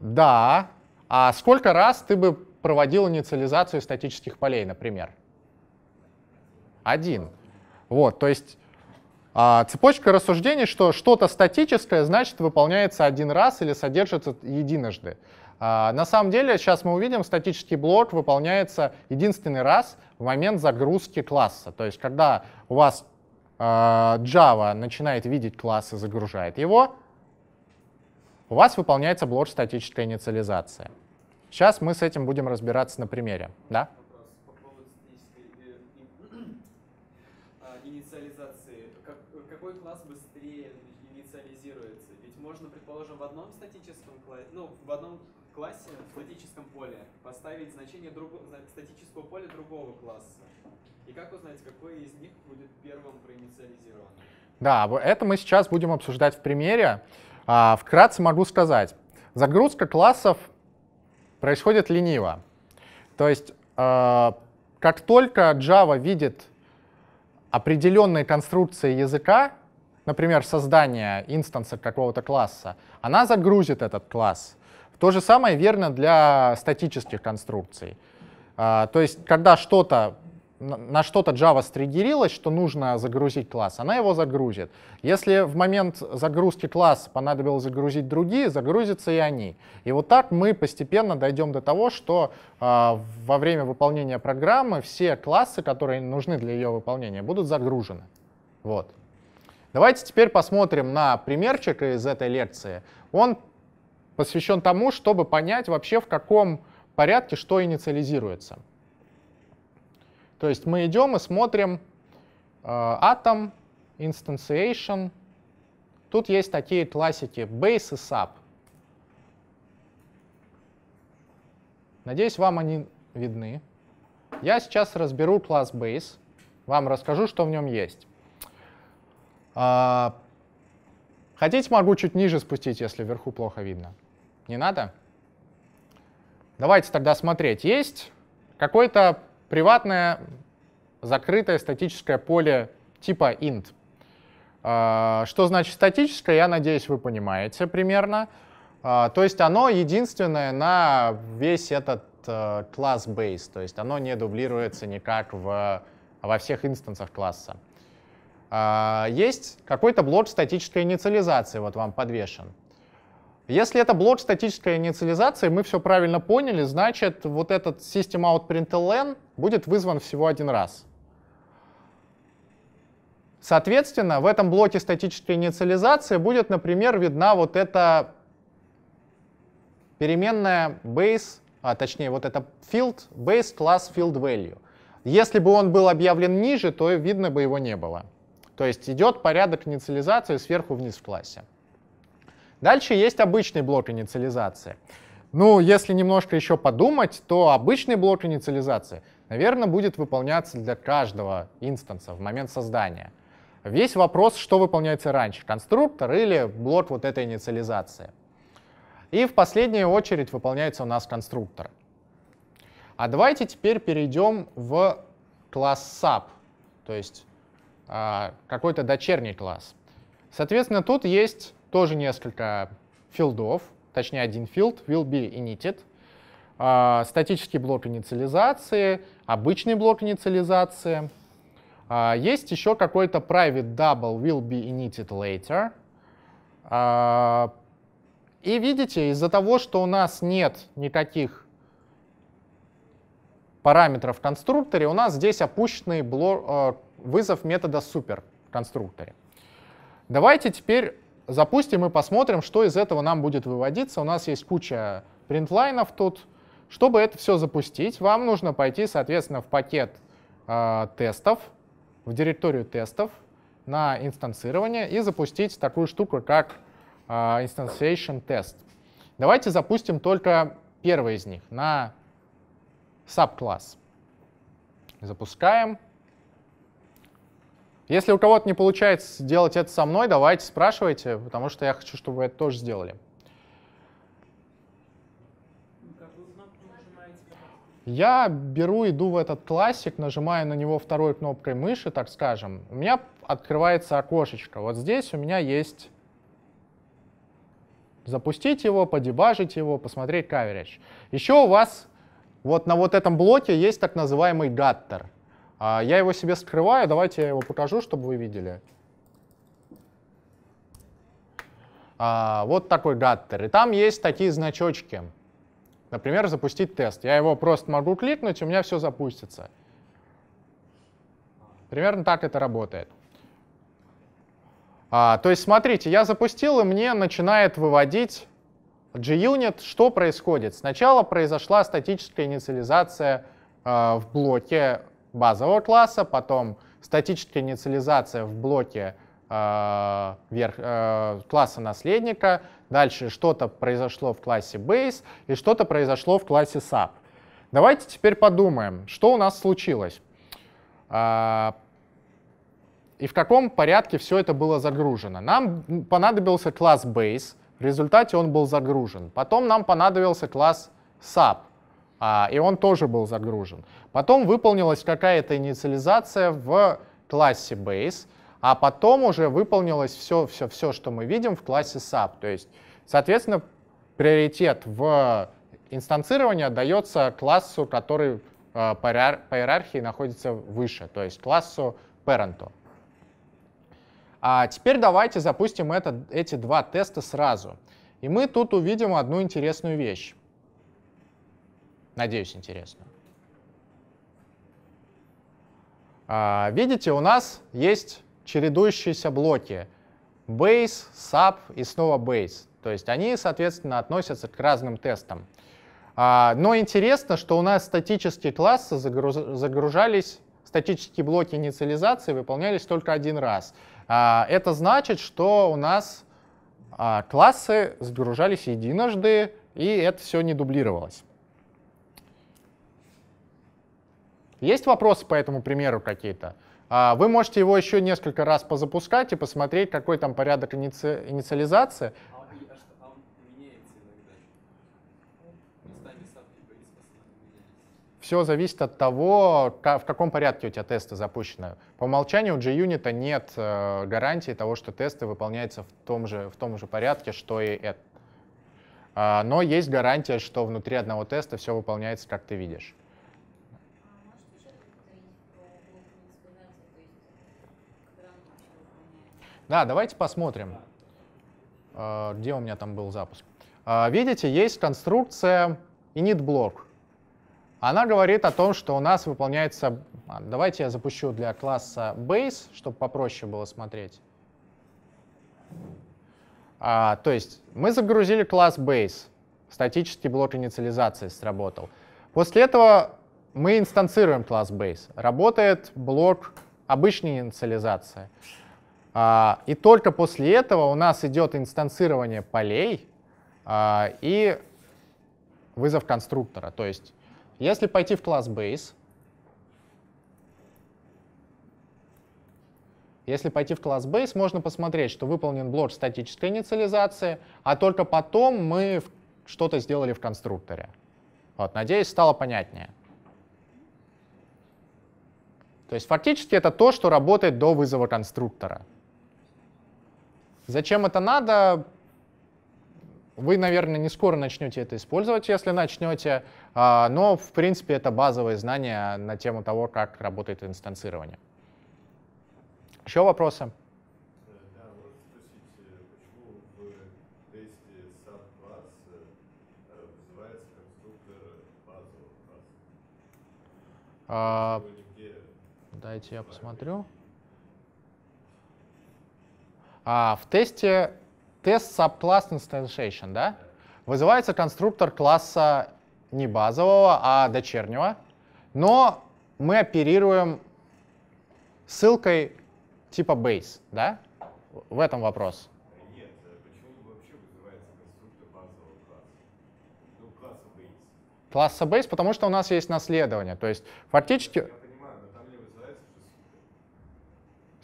Да. А сколько раз ты бы проводил инициализацию статических полей, например? Один. Вот, то есть а цепочка рассуждений, что что-то статическое, значит, выполняется один раз или содержится единожды. А, на самом деле, сейчас мы увидим, статический блок выполняется единственный раз в момент загрузки класса. То есть, когда у вас а, Java начинает видеть класс и загружает его, у вас выполняется блок статическая инициализация. Сейчас мы с этим будем разбираться на примере. Да? можно в одном статическом классе, ну, в одном классе, в статическом поле, поставить значение друго... статического поля другого класса. И как узнать, какой из них будет первым проинициализирован? Да, это мы сейчас будем обсуждать в примере. А, вкратце могу сказать. Загрузка классов происходит лениво. То есть э, как только Java видит определенные конструкции языка, например, создание инстанса какого-то класса, она загрузит этот класс. То же самое верно для статических конструкций. А, то есть, когда что-то на что-то Java стригерилась, что нужно загрузить класс, она его загрузит. Если в момент загрузки класса понадобилось загрузить другие, загрузятся и они. И вот так мы постепенно дойдем до того, что э, во время выполнения программы все классы, которые нужны для ее выполнения, будут загружены. Вот. Давайте теперь посмотрим на примерчик из этой лекции. Он посвящен тому, чтобы понять вообще, в каком порядке что инициализируется. То есть мы идем и смотрим атом, э, instantiation. Тут есть такие классики base и sub. Надеюсь, вам они видны. Я сейчас разберу класс base, вам расскажу, что в нем есть. А, хотите, могу чуть ниже спустить, если вверху плохо видно? Не надо? Давайте тогда смотреть. Есть какое-то приватное закрытое статическое поле типа int. А, что значит статическое, я надеюсь, вы понимаете примерно. А, то есть оно единственное на весь этот э, класс base, то есть оно не дублируется никак в, во всех инстансах класса. А, есть какой-то блок статической инициализации, вот вам подвешен. Если это блок статической инициализации, мы все правильно поняли, значит, вот этот system.out.println будет вызван всего один раз. Соответственно, в этом блоке статической инициализации будет, например, видна вот эта переменная base, а точнее вот это field, base class field value. Если бы он был объявлен ниже, то видно бы его не было. То есть идет порядок инициализации сверху вниз в классе. Дальше есть обычный блок инициализации. Ну, если немножко еще подумать, то обычный блок инициализации, наверное, будет выполняться для каждого инстанса в момент создания. Весь вопрос, что выполняется раньше, конструктор или блок вот этой инициализации. И в последнюю очередь выполняется у нас конструктор. А давайте теперь перейдем в класс SAP, то есть а, какой-то дочерний класс. Соответственно, тут есть тоже несколько филдов, точнее один филд, will be inited, а, статический блок инициализации, обычный блок инициализации. А, есть еще какой-то private double will be inited later. И видите, из-за того, что у нас нет никаких параметров в конструкторе, у нас здесь опущенный блок, э, вызов метода super в конструкторе. Давайте теперь запустим и посмотрим, что из этого нам будет выводиться. У нас есть куча принтлайнов тут. Чтобы это все запустить, вам нужно пойти, соответственно, в пакет э, тестов, в директорию тестов на инстанцирование и запустить такую штуку, как э, instantiation test. Давайте запустим только первый из них на subclass. Запускаем. Если у кого-то не получается делать это со мной, давайте спрашивайте, потому что я хочу, чтобы вы это тоже сделали. Я беру, иду в этот классик, нажимаю на него второй кнопкой мыши, так скажем. У меня открывается окошечко. Вот здесь у меня есть запустить его, подебажить его, посмотреть каверидж. Еще у вас вот на вот этом блоке есть так называемый гаттер. А я его себе скрываю, давайте я его покажу, чтобы вы видели. А, вот такой гаттер. И там есть такие значочки. Например, запустить тест. Я его просто могу кликнуть, у меня все запустится. Примерно так это работает. А, то есть, смотрите, я запустил, и мне начинает выводить JUnit, что происходит. Сначала произошла статическая инициализация э, в блоке базового класса, потом статическая инициализация в блоке э, верх, э, класса наследника, дальше что-то произошло в классе base и что-то произошло в классе sub. Давайте теперь подумаем, что у нас случилось э, и в каком порядке все это было загружено. Нам понадобился класс base, в результате он был загружен. Потом нам понадобился класс sub — а, и он тоже был загружен. Потом выполнилась какая-то инициализация в классе base, а потом уже выполнилось все, все, все, что мы видим в классе sub. То есть, соответственно, приоритет в инстанцировании дается классу, который э, по иерархии находится выше, то есть классу parent. А теперь давайте запустим это, эти два теста сразу. И мы тут увидим одну интересную вещь. Надеюсь, интересную. А, видите, у нас есть чередующиеся блоки. Base, sub и снова base. То есть они, соответственно, относятся к разным тестам. А, но интересно, что у нас статические классы загружались, статические блоки инициализации выполнялись только один раз. А, это значит, что у нас классы загружались единожды, и это все не дублировалось. Есть вопросы по этому примеру какие-то? А, вы можете его еще несколько раз позапускать и посмотреть, какой там порядок иници... инициализации. А а все зависит от того, в каком порядке у тебя тесты запущены. По умолчанию у JUnit нет э, гарантии того, что тесты выполняются в том же, в том же порядке, что и это. Но есть гарантия, что внутри одного теста все выполняется, как ты видишь. Да, давайте посмотрим, э, где у меня там был запуск. Э, видите, есть конструкция initBlock. Она говорит о том, что у нас выполняется... Давайте я запущу для класса base, чтобы попроще было смотреть. А, то есть мы загрузили класс base, статический блок инициализации сработал. После этого мы инстанцируем класс base. Работает блок обычной инициализации. А, и только после этого у нас идет инстанцирование полей а, и вызов конструктора. То есть если пойти в класс base, Если пойти в класс Base, можно посмотреть, что выполнен блок статической инициализации, а только потом мы что-то сделали в конструкторе. Вот, надеюсь, стало понятнее. То есть фактически это то, что работает до вызова конструктора. Зачем это надо? Вы, наверное, не скоро начнете это использовать, если начнете, а, но, в принципе, это базовые знания на тему того, как работает инстанцирование. Еще вопросы? Э, а, дайте я посмотрю. А в тесте тест subclass instantiation, да? Вызывается конструктор класса не базового, а дочернего, но мы оперируем ссылкой типа base, да? В этом вопрос. Нет, э, почему вообще вызывается конструктор базового класса? Ну, класса base. Класса base, потому что у нас есть наследование. То есть фактически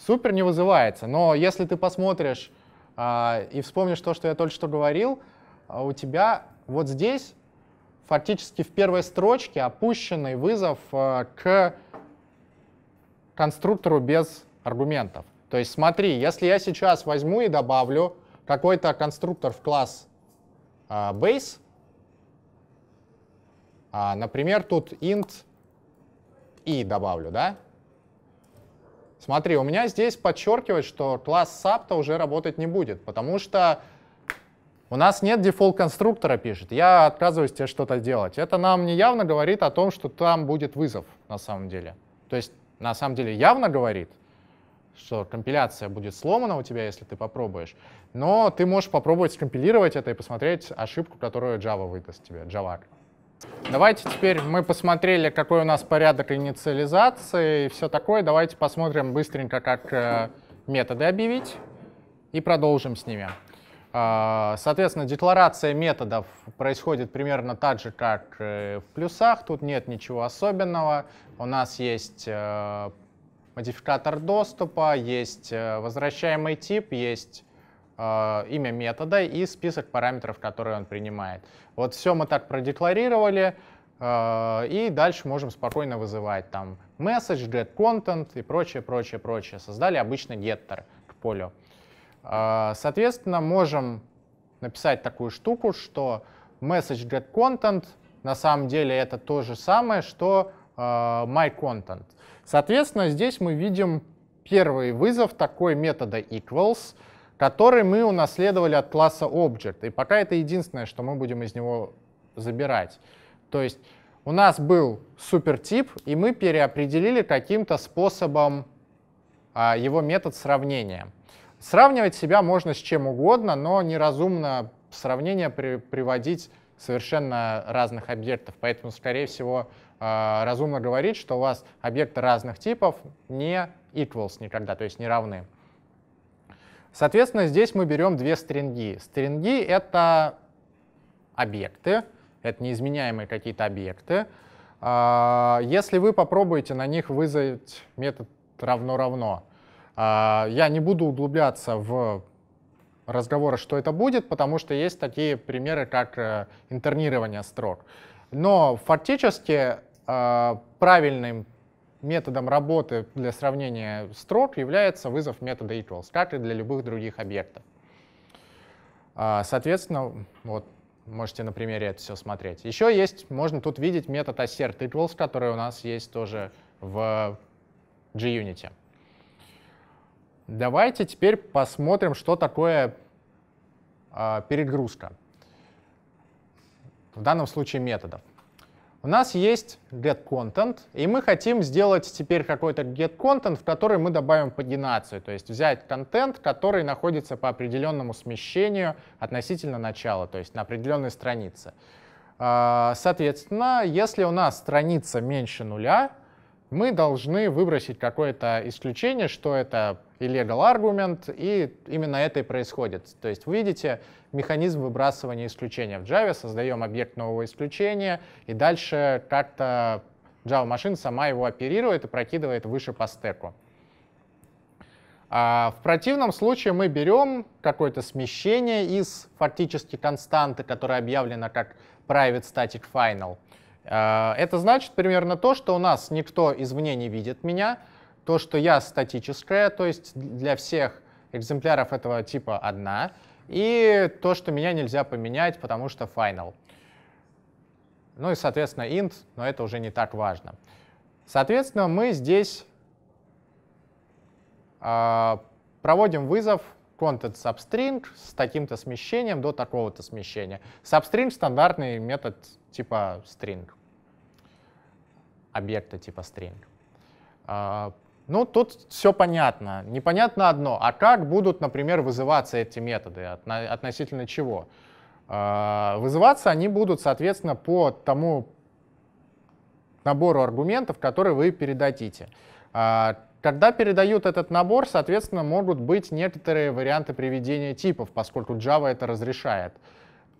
супер не вызывается. Но если ты посмотришь э, и вспомнишь то, что я только что говорил, а, у тебя вот здесь фактически в первой строчке опущенный вызов э, к конструктору без аргументов. То есть смотри, если я сейчас возьму и добавлю какой-то конструктор в класс э, base, э, например, тут int и добавлю, да, Смотри, у меня здесь подчеркивать, что класс SAPTA уже работать не будет, потому что у нас нет дефолт-конструктора, пишет. Я отказываюсь тебе что-то делать. Это нам не явно говорит о том, что там будет вызов на самом деле. То есть на самом деле явно говорит, что компиляция будет сломана у тебя, если ты попробуешь. Но ты можешь попробовать скомпилировать это и посмотреть ошибку, которую Java выдаст тебе, Java. Давайте теперь мы посмотрели, какой у нас порядок инициализации и все такое. Давайте посмотрим быстренько, как э, методы объявить и продолжим с ними. А, соответственно, декларация методов происходит примерно так же, как э, в плюсах. Тут нет ничего особенного. У нас есть э, модификатор доступа, есть возвращаемый тип, есть Э, имя метода и список параметров, которые он принимает. Вот все мы так продекларировали, э, и дальше можем спокойно вызывать там message, get content и прочее, прочее, прочее. Создали обычный getter к полю. Э, соответственно, можем написать такую штуку, что message get content на самом деле это то же самое, что my content. Соответственно, здесь мы видим первый вызов такой метода equals — который мы унаследовали от класса Object. И пока это единственное, что мы будем из него забирать. То есть у нас был супертип, и мы переопределили каким-то способом а, его метод сравнения. Сравнивать себя можно с чем угодно, но неразумно сравнение при, приводить совершенно разных объектов. Поэтому, скорее всего, э, разумно говорить, что у вас объекты разных типов не equals никогда, то есть не равны. Соответственно, здесь мы берем две стринги. Стринги — это объекты, это неизменяемые какие-то объекты. А, если вы попробуете на них вызвать метод равно-равно, а, я не буду углубляться в разговоры, что это будет, потому что есть такие примеры, как э, интернирование строк. Но фактически э, правильным методом работы для сравнения строк является вызов метода equals, как и для любых других объектов. А, соответственно, вот можете на примере это все смотреть. Еще есть, можно тут видеть метод assert equals, который у нас есть тоже в JUnity. Давайте теперь посмотрим, что такое а, перегрузка. В данном случае методов. У нас есть get content, и мы хотим сделать теперь какой-то get content, в который мы добавим пагинацию, то есть взять контент, который находится по определенному смещению относительно начала, то есть на определенной странице. А, соответственно, если у нас страница меньше нуля, мы должны выбросить какое-то исключение, что это illegal аргумент, и именно это и происходит. То есть вы видите механизм выбрасывания исключения в Java, создаем объект нового исключения, и дальше как-то Java машин сама его оперирует и прокидывает выше по стеку. А в противном случае мы берем какое-то смещение из фактически константы, которая объявлена как private static final — а, это значит примерно то, что у нас никто извне не видит меня, то, что я статическая, то есть для всех экземпляров этого типа одна, и то, что меня нельзя поменять, потому что final. Ну и, соответственно, int, но это уже не так важно. Соответственно, мы здесь а, проводим вызов content substring с таким-то смещением до такого-то смещения. Substring — стандартный метод типа string, объекта типа string. А, ну, тут все понятно. Непонятно одно, а как будут, например, вызываться эти методы, относительно чего? А, вызываться они будут, соответственно, по тому набору аргументов, которые вы передадите. А, когда передают этот набор, соответственно, могут быть некоторые варианты приведения типов, поскольку Java это разрешает.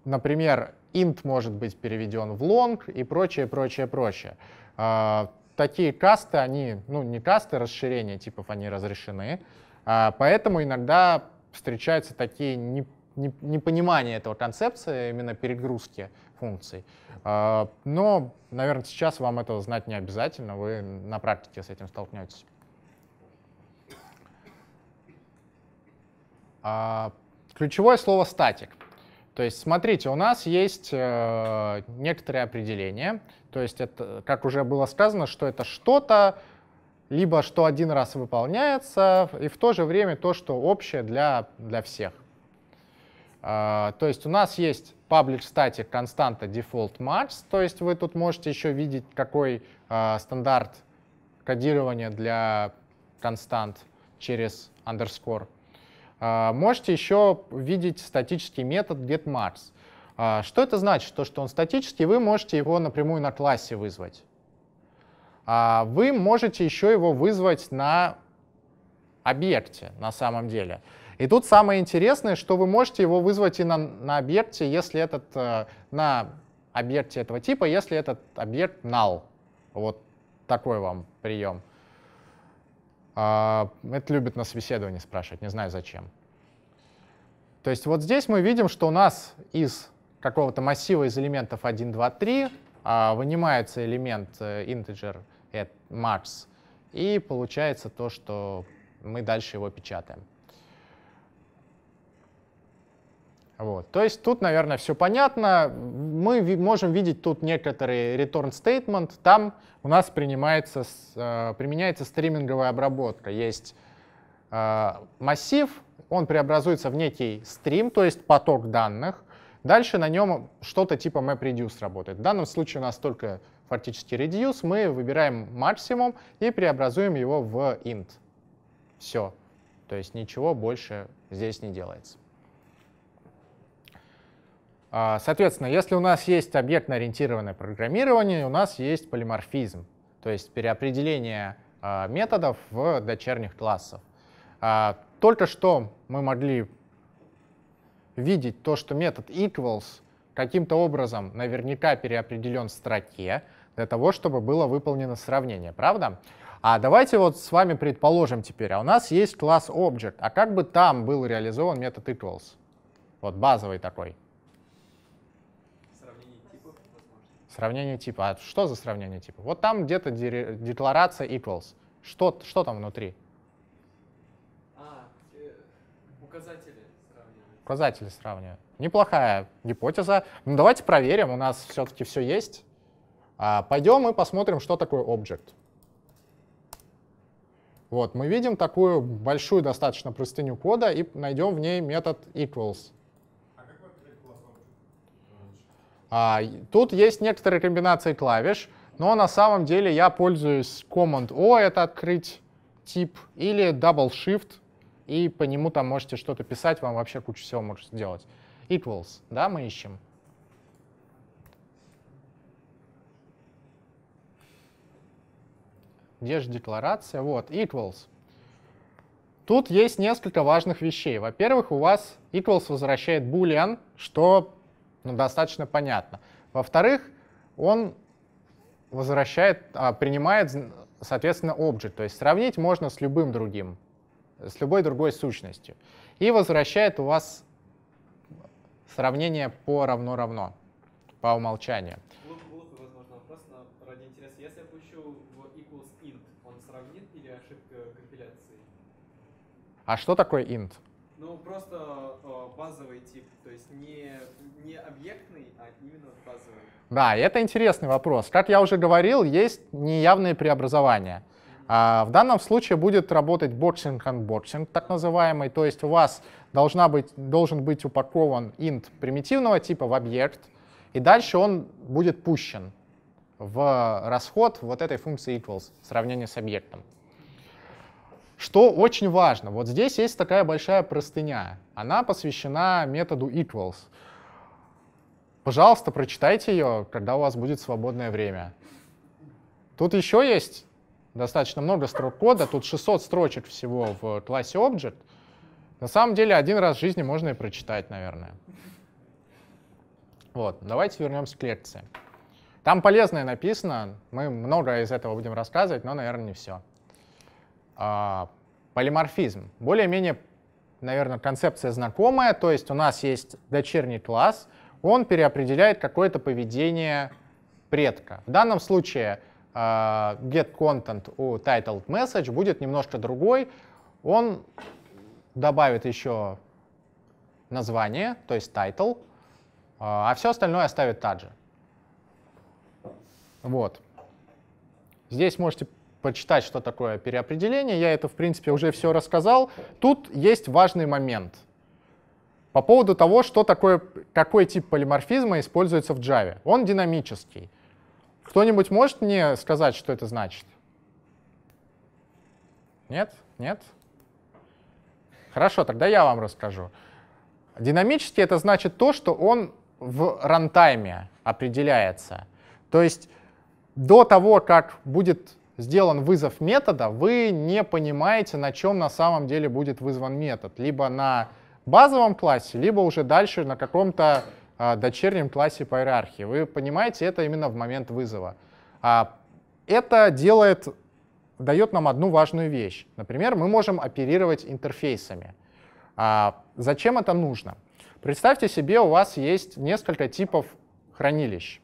Например, int может быть переведен в long и прочее, прочее, прочее. А, такие касты, они, ну не касты, расширения типов, они разрешены. А, поэтому иногда встречаются такие непонимания этого концепции, именно перегрузки функций. А, но, наверное, сейчас вам этого знать не обязательно, вы на практике с этим столкнетесь. А, ключевое слово статик. То есть, смотрите, у нас есть э, некоторые определения. То есть, это, как уже было сказано, что это что-то, либо что один раз выполняется, и в то же время то, что общее для, для всех. Э, то есть у нас есть public static константа default max, то есть вы тут можете еще видеть, какой э, стандарт кодирования для констант через underscore. А, можете еще видеть статический метод getMars. А, что это значит? То, что он статический, вы можете его напрямую на классе вызвать. А, вы можете еще его вызвать на объекте на самом деле. И тут самое интересное, что вы можете его вызвать и на, на объекте, если этот, э, на объекте этого типа, если этот объект null. Вот такой вам прием. А это любят на собеседовании спрашивать, не знаю зачем. То есть вот здесь мы видим, что у нас из какого-то массива из элементов 1, 2, 3 вынимается элемент э, integer max, и получается то, что мы дальше его печатаем. Вот. То есть тут, наверное, все понятно. Мы можем видеть тут некоторый return statement. Там у нас принимается, э, применяется стриминговая обработка. Есть э, массив, он преобразуется в некий стрим, то есть поток данных. Дальше на нем что-то типа MapReduce работает. В данном случае у нас только фактически reduce. Мы выбираем максимум и преобразуем его в int. Все. То есть ничего больше здесь не делается. А, соответственно, если у нас есть объектно-ориентированное программирование, у нас есть полиморфизм, то есть переопределение а, методов в дочерних классов. А, только что мы могли видеть то, что метод equals каким-то образом наверняка переопределен в строке для того, чтобы было выполнено сравнение, правда? А давайте вот с вами предположим теперь, а у нас есть класс object, а как бы там был реализован метод equals? Вот базовый такой. Сравнение типа. А что за сравнение типа? Вот там где-то декларация equals. Что, что там внутри? А, э, указатели сравнивают. Указатели сравнивают. Неплохая гипотеза. Ну, давайте проверим. У нас все-таки все есть. А, пойдем и посмотрим, что такое object. Вот, мы видим такую большую достаточно простыню кода и найдем в ней метод equals. А, тут есть некоторые комбинации клавиш, но на самом деле я пользуюсь Command-O, это открыть тип, или Double-Shift, и по нему там можете что-то писать, вам вообще кучу всего может сделать. Equals, да, мы ищем. Где же декларация? Вот, equals. Тут есть несколько важных вещей. Во-первых, у вас equals возвращает boolean, что ну, достаточно понятно. Во-вторых, он возвращает, а, принимает, соответственно, object, то есть сравнить можно с любым другим, с любой другой сущностью. И возвращает у вас сравнение по равно-равно, по умолчанию. А что такое int? Ну, просто э, базовый тип, то есть не не объектный, а именно фазовый? Да, это интересный вопрос. Как я уже говорил, есть неявные преобразования. А, в данном случае будет работать боксинг-анбоксинг, так называемый, то есть у вас должна быть, должен быть упакован int примитивного типа в объект, и дальше он будет пущен в расход вот этой функции equals в сравнении с объектом. Что очень важно, вот здесь есть такая большая простыня, она посвящена методу equals. Пожалуйста, прочитайте ее, когда у вас будет свободное время. Тут еще есть достаточно много строк кода, тут 600 строчек всего в классе Object. На самом деле один раз в жизни можно и прочитать, наверное. Вот, давайте вернемся к лекции. Там полезное написано, мы много из этого будем рассказывать, но, наверное, не все. А, полиморфизм. Более-менее, наверное, концепция знакомая, то есть у нас есть дочерний класс — он переопределяет какое-то поведение предка. В данном случае э, get content у titled message будет немножко другой. Он добавит еще название, то есть title, э, а все остальное оставит так же. Вот. Здесь можете почитать, что такое переопределение. Я это, в принципе, уже все рассказал. Тут есть важный момент — по поводу того, что такое, какой тип полиморфизма используется в Java. Он динамический. Кто-нибудь может мне сказать, что это значит? Нет? Нет? Хорошо, тогда я вам расскажу. Динамический — это значит то, что он в рантайме определяется. То есть до того, как будет сделан вызов метода, вы не понимаете, на чем на самом деле будет вызван метод. Либо на базовом классе, либо уже дальше на каком-то а, дочернем классе по иерархии. Вы понимаете это именно в момент вызова. А, это делает, дает нам одну важную вещь. Например, мы можем оперировать интерфейсами. А, зачем это нужно? Представьте себе, у вас есть несколько типов хранилищ.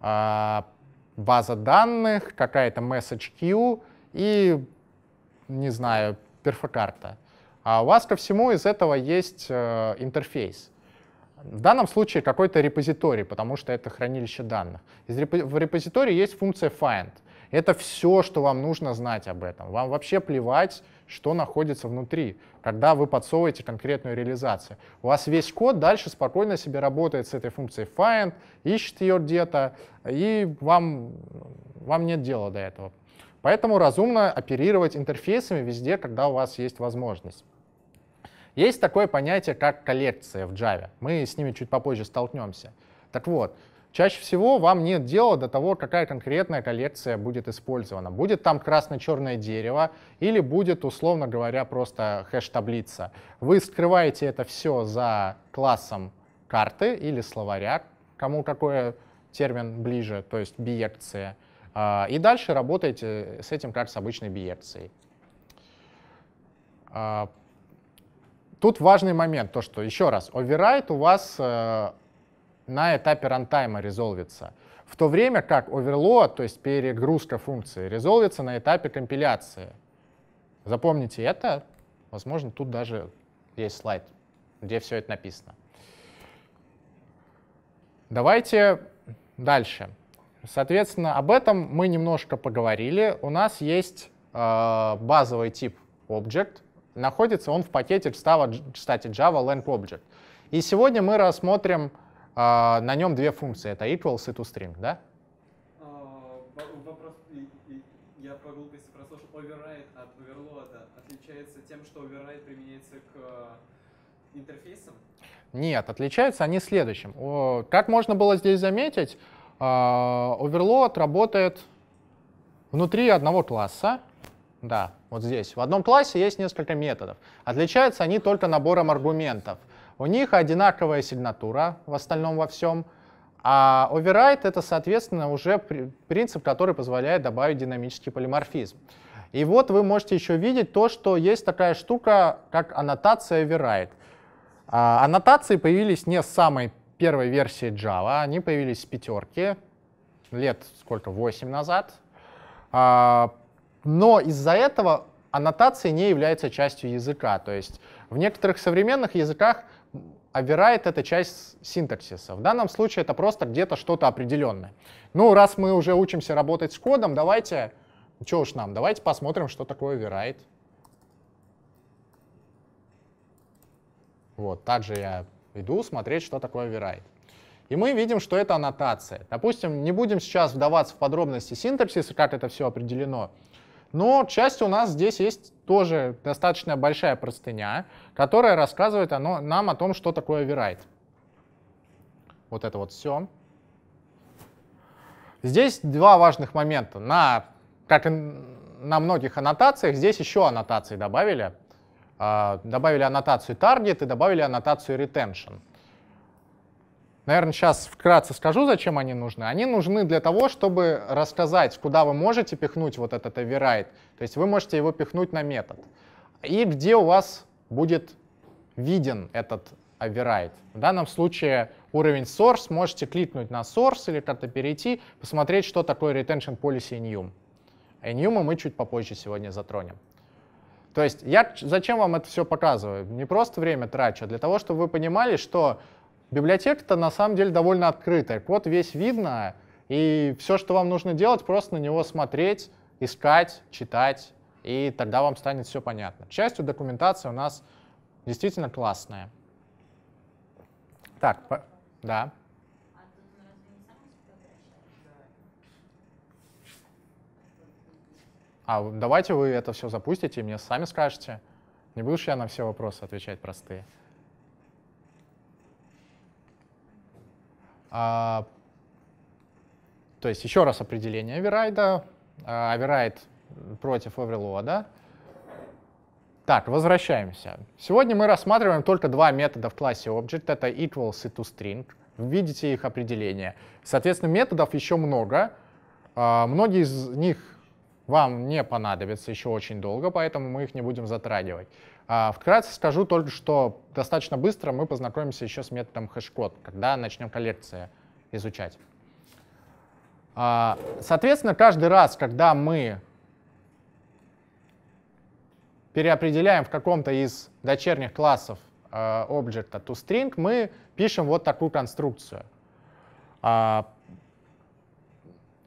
база данных, какая-то message queue и, не знаю, перфокарта. карта а у вас ко всему из этого есть э, интерфейс. В данном случае какой-то репозиторий, потому что это хранилище данных. Из репо- в репозитории есть функция find. Это все, что вам нужно знать об этом. Вам вообще плевать, что находится внутри, когда вы подсовываете конкретную реализацию. У вас весь код дальше спокойно себе работает с этой функцией find, ищет ее где-то, и вам, вам нет дела до этого. Поэтому разумно оперировать интерфейсами везде, когда у вас есть возможность. Есть такое понятие, как коллекция в Java. Мы с ними чуть попозже столкнемся. Так вот, чаще всего вам нет дела до того, какая конкретная коллекция будет использована. Будет там красно-черное дерево или будет, условно говоря, просто хэш-таблица. Вы скрываете это все за классом карты или словаря, кому какой термин ближе, то есть биекция. А, и дальше работаете с этим как с обычной биекцией. А, Тут важный момент, то что, еще раз, оверрайт у вас э, на этапе рантайма резолвится, в то время как оверлоад, то есть перегрузка функции, резолвится на этапе компиляции. Запомните это, возможно, тут даже есть слайд, где все это написано. Давайте дальше. Соответственно, об этом мы немножко поговорили. У нас есть э, базовый тип object — Находится он в пакете Java, кстати, Java Lang Object. И сегодня мы рассмотрим э, на нем две функции. Это equals и toString, да? А, вопрос, я по глупости прослушал, override от overload отличается тем, что override применяется к а, интерфейсам? Нет, отличаются они следующим. Как можно было здесь заметить, overload работает внутри одного класса, да, вот здесь. В одном классе есть несколько методов. Отличаются они только набором аргументов. У них одинаковая сигнатура в остальном во всем, а override — это, соответственно, уже принцип, который позволяет добавить динамический полиморфизм. И вот вы можете еще видеть то, что есть такая штука, как аннотация override. А, аннотации появились не с самой первой версии Java, они появились с пятерки лет сколько, 8 назад. А, но из-за этого аннотация не является частью языка. То есть в некоторых современных языках оверает эта часть синтаксиса. В данном случае это просто где-то что-то определенное. Ну, раз мы уже учимся работать с кодом, давайте, что уж нам, давайте посмотрим, что такое оверайт. Вот, также я иду смотреть, что такое оверайт. И мы видим, что это аннотация. Допустим, не будем сейчас вдаваться в подробности синтаксиса, как это все определено. Но часть у нас здесь есть тоже достаточно большая простыня, которая рассказывает оно, нам о том, что такое оверрайт. Вот это вот все. Здесь два важных момента. На, как и на многих аннотациях, здесь еще аннотации добавили. А, добавили аннотацию target и добавили аннотацию retention. Наверное, сейчас вкратце скажу, зачем они нужны. Они нужны для того, чтобы рассказать, куда вы можете пихнуть вот этот override. То есть вы можете его пихнуть на метод. И где у вас будет виден этот override. В данном случае уровень source, можете кликнуть на source или как-то перейти, посмотреть, что такое retention policy enum. Enum мы чуть попозже сегодня затронем. То есть я зачем вам это все показываю? Не просто время трачу, а для того, чтобы вы понимали, что Библиотека-то на самом деле довольно открытая. Код весь видно, и все, что вам нужно делать, просто на него смотреть, искать, читать, и тогда вам станет все понятно. К счастью, документация у нас действительно классная. Так, по... да. А, а давайте вы это все запустите и мне сами скажете. Не буду же я на все вопросы отвечать простые. А, то есть еще раз определение оверрайда. А, оверрайд против оверлоада. Так, возвращаемся. Сегодня мы рассматриваем только два метода в классе object. Это equals и toString. Видите их определение. Соответственно, методов еще много. А, многие из них вам не понадобится еще очень долго, поэтому мы их не будем затрагивать. А, вкратце скажу только, что достаточно быстро мы познакомимся еще с методом хэшкод, когда начнем коллекции изучать. А, соответственно, каждый раз, когда мы переопределяем в каком-то из дочерних классов э, объекта toString, мы пишем вот такую конструкцию. и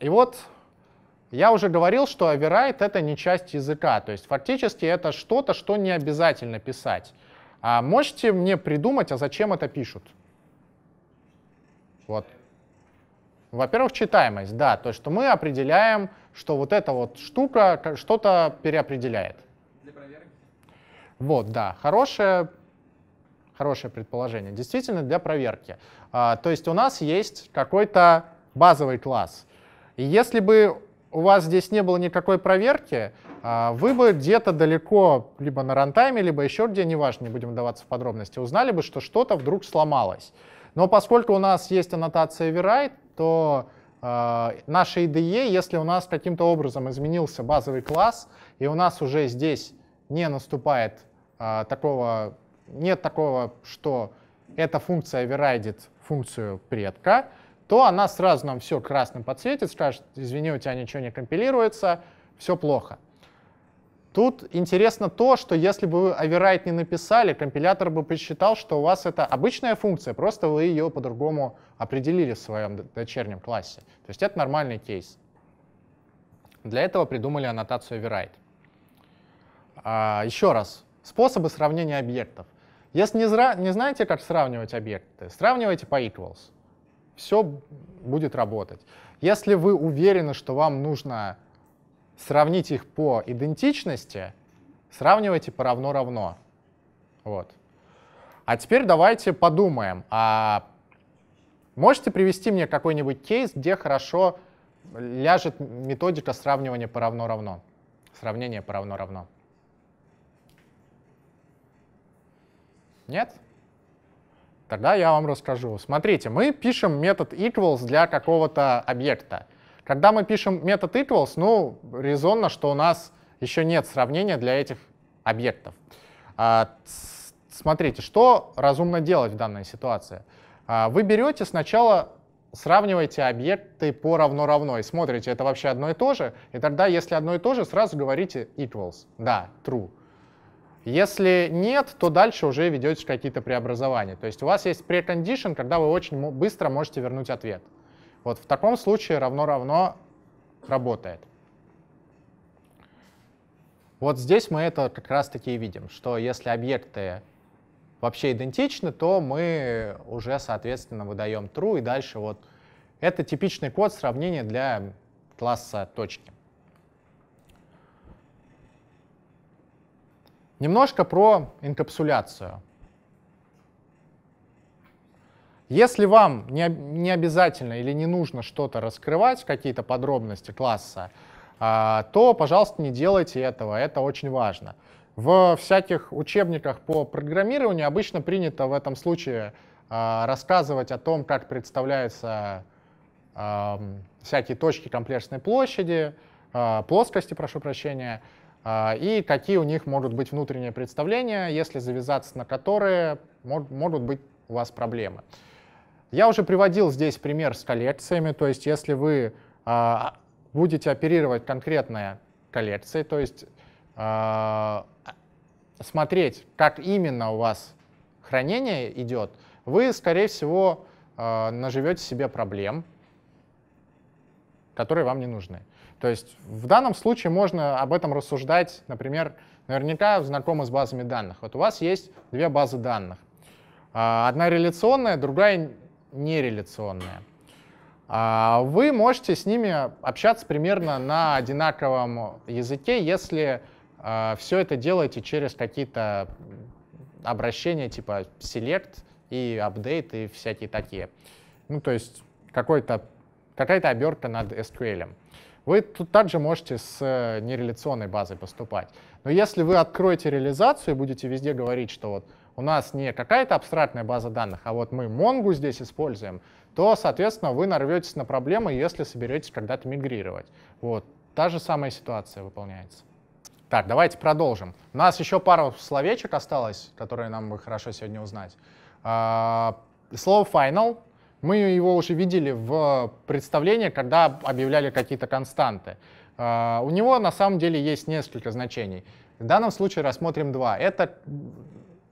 вот я уже говорил, что оверрайт — это не часть языка, то есть фактически это что-то, что не обязательно писать. А можете мне придумать, а зачем это пишут? Вот. Во-первых, читаемость, да, то, есть что мы определяем, что вот эта вот штука что-то переопределяет. Для проверки. Вот, да, хорошее, хорошее предположение. Действительно, для проверки. А, то есть у нас есть какой-то базовый класс. И если бы у вас здесь не было никакой проверки, а вы бы где-то далеко, либо на рантайме, либо еще где, неважно, не будем даваться в подробности, узнали бы, что что-то вдруг сломалось. Но поскольку у нас есть аннотация VRide, то э, наше IDE, если у нас каким-то образом изменился базовый класс, и у нас уже здесь не наступает э, такого, нет такого, что эта функция верайдит функцию предка, то она сразу нам все красным подсветит, скажет, извини, у тебя ничего не компилируется, все плохо. Тут интересно то, что если бы вы override не написали, компилятор бы посчитал, что у вас это обычная функция, просто вы ее по-другому определили в своем дочернем классе. То есть это нормальный кейс. Для этого придумали аннотацию override. А, еще раз, способы сравнения объектов. Если не, зра- не знаете, как сравнивать объекты, сравнивайте по equals все будет работать. Если вы уверены, что вам нужно сравнить их по идентичности, сравнивайте по равно-равно. Вот. А теперь давайте подумаем. А можете привести мне какой-нибудь кейс, где хорошо ляжет методика сравнивания по равно-равно? Сравнение по равно-равно. Нет? Тогда я вам расскажу. Смотрите, мы пишем метод equals для какого-то объекта. Когда мы пишем метод equals, ну, резонно, что у нас еще нет сравнения для этих объектов. А, смотрите, что разумно делать в данной ситуации. А, вы берете сначала, сравниваете объекты по равно-равно и смотрите, это вообще одно и то же, и тогда, если одно и то же, сразу говорите equals, да, true. Если нет, то дальше уже ведете какие-то преобразования. То есть у вас есть precondition, когда вы очень быстро можете вернуть ответ. Вот в таком случае равно-равно работает. Вот здесь мы это как раз-таки и видим, что если объекты вообще идентичны, то мы уже, соответственно, выдаем true, и дальше вот это типичный код сравнения для класса точки. Немножко про инкапсуляцию. Если вам не, не обязательно или не нужно что-то раскрывать, какие-то подробности класса, а, то, пожалуйста, не делайте этого, это очень важно. В всяких учебниках по программированию обычно принято в этом случае а, рассказывать о том, как представляются всякие точки комплексной площади, а, плоскости, прошу прощения, а, и какие у них могут быть внутренние представления, если завязаться на которые могут быть у вас проблемы. Я уже приводил здесь пример с коллекциями, то есть если вы а, будете оперировать конкретные коллекции, то есть а, смотреть, как именно у вас хранение идет, вы, скорее всего, наживете себе проблем, которые вам не нужны. То есть в данном случае можно об этом рассуждать, например, наверняка знакомы с базами данных. Вот у вас есть две базы данных. А, одна реляционная, другая нереляционная. А, вы можете с ними общаться примерно на одинаковом языке, если а, все это делаете через какие-то обращения типа select и update и всякие такие. Ну, то есть какой-то, какая-то обертка над SQL. Вы тут также можете с э, нереляционной базой поступать. Но если вы откроете реализацию и будете везде говорить, что вот у нас не какая-то абстрактная база данных, а вот мы Монгу здесь используем, то, соответственно, вы нарветесь на проблемы, если соберетесь когда-то мигрировать. Вот. Та же самая ситуация выполняется. Так, давайте продолжим. У нас еще пару словечек осталось, которые нам бы хорошо сегодня узнать. А, слово final мы его уже видели в представлении, когда объявляли какие-то константы. А, у него на самом деле есть несколько значений. В данном случае рассмотрим два. Это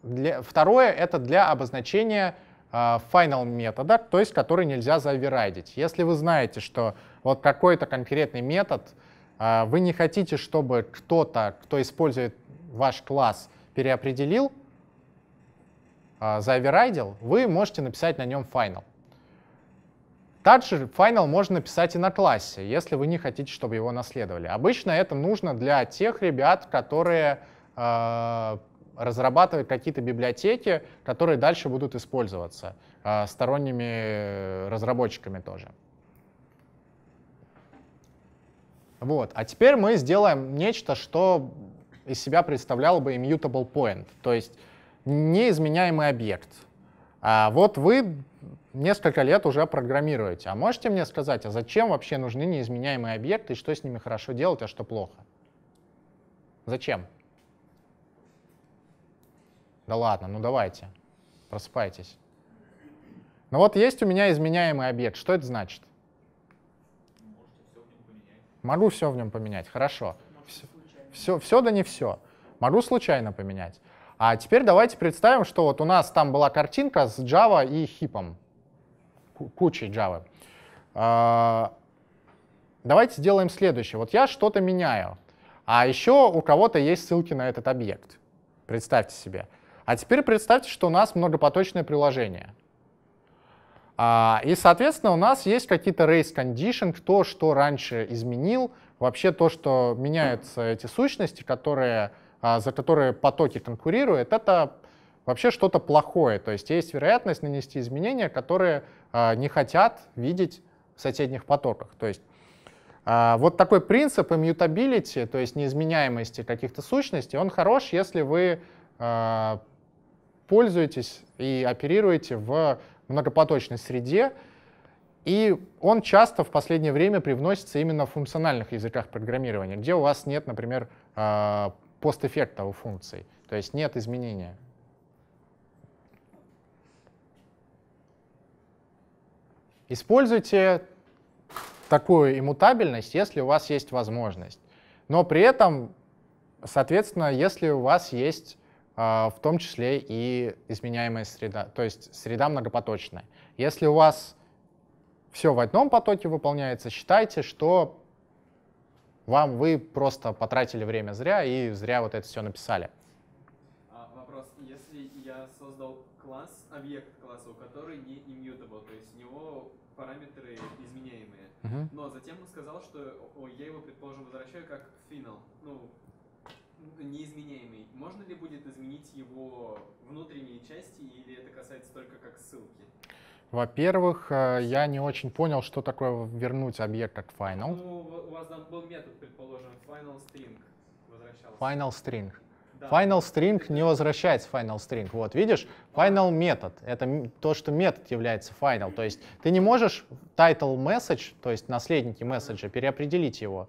для, второе — это для обозначения а, final метода, то есть который нельзя заверайдить. Если вы знаете, что вот какой-то конкретный метод, а, вы не хотите, чтобы кто-то, кто использует ваш класс, переопределил, заоверайдил, вы можете написать на нем final. Также Final можно писать и на классе, если вы не хотите, чтобы его наследовали. Обычно это нужно для тех ребят, которые э, разрабатывают какие-то библиотеки, которые дальше будут использоваться э, сторонними разработчиками тоже. Вот. А теперь мы сделаем нечто, что из себя представлял бы immutable point, то есть неизменяемый объект. А вот вы несколько лет уже программируете. А можете мне сказать, а зачем вообще нужны неизменяемые объекты и что с ними хорошо делать, а что плохо? Зачем? Да ладно, ну давайте, просыпайтесь. Ну вот есть у меня изменяемый объект. Что это значит? Все Могу все в нем поменять, хорошо. Все, все, все да не все. Могу случайно поменять. А теперь давайте представим, что вот у нас там была картинка с Java и хипом кучей Java. А, давайте сделаем следующее. Вот я что-то меняю, а еще у кого-то есть ссылки на этот объект. Представьте себе. А теперь представьте, что у нас многопоточное приложение. А, и, соответственно, у нас есть какие-то race condition, кто что раньше изменил, вообще то, что меняются эти сущности, которые, а, за которые потоки конкурируют, это вообще что-то плохое. То есть есть вероятность нанести изменения, которые а, не хотят видеть в соседних потоках. То есть а, вот такой принцип immutability, то есть неизменяемости каких-то сущностей, он хорош, если вы а, пользуетесь и оперируете в многопоточной среде, и он часто в последнее время привносится именно в функциональных языках программирования, где у вас нет, например, постэффекта у функций, то есть нет изменения. Используйте такую иммутабельность, если у вас есть возможность. Но при этом, соответственно, если у вас есть а, в том числе и изменяемая среда, то есть среда многопоточная. Если у вас все в одном потоке выполняется, считайте, что вам вы просто потратили время зря и зря вот это все написали. А, вопрос. Если я создал класс, объект класса, у которого не immutable, то есть у него параметры изменяемые. Uh-huh. Но затем он сказал, что о, я его, предположим, возвращаю как финал, ну, неизменяемый. Можно ли будет изменить его внутренние части, или это касается только как ссылки? Во-первых, э, я не очень понял, что такое вернуть объект как final. Ну, у вас там был метод, предположим, final string возвращался. Final string. Final string не возвращается final string. Вот, видишь, final метод. Это то, что метод является final. То есть ты не можешь title message, то есть наследники месседжа, переопределить его.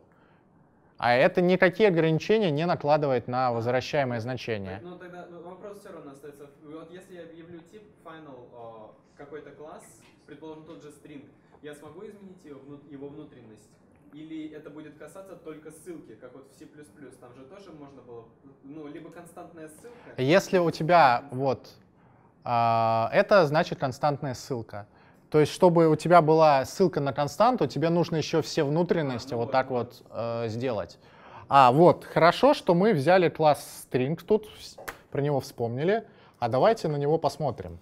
А это никакие ограничения не накладывает на возвращаемое значение. Но ну, тогда ну, вопрос все равно остается. Вот если я объявлю тип final э, какой-то класс, предположим тот же string, я смогу изменить его внутренность? Или это будет касаться только ссылки, как вот в C++, там же тоже можно было, ну, либо константная ссылка. Если у тебя вот, а, это значит константная ссылка. То есть, чтобы у тебя была ссылка на константу, тебе нужно еще все внутренности а, ну вот, вот так вот э, сделать. А, вот, хорошо, что мы взяли класс string тут, про него вспомнили. А давайте на него посмотрим.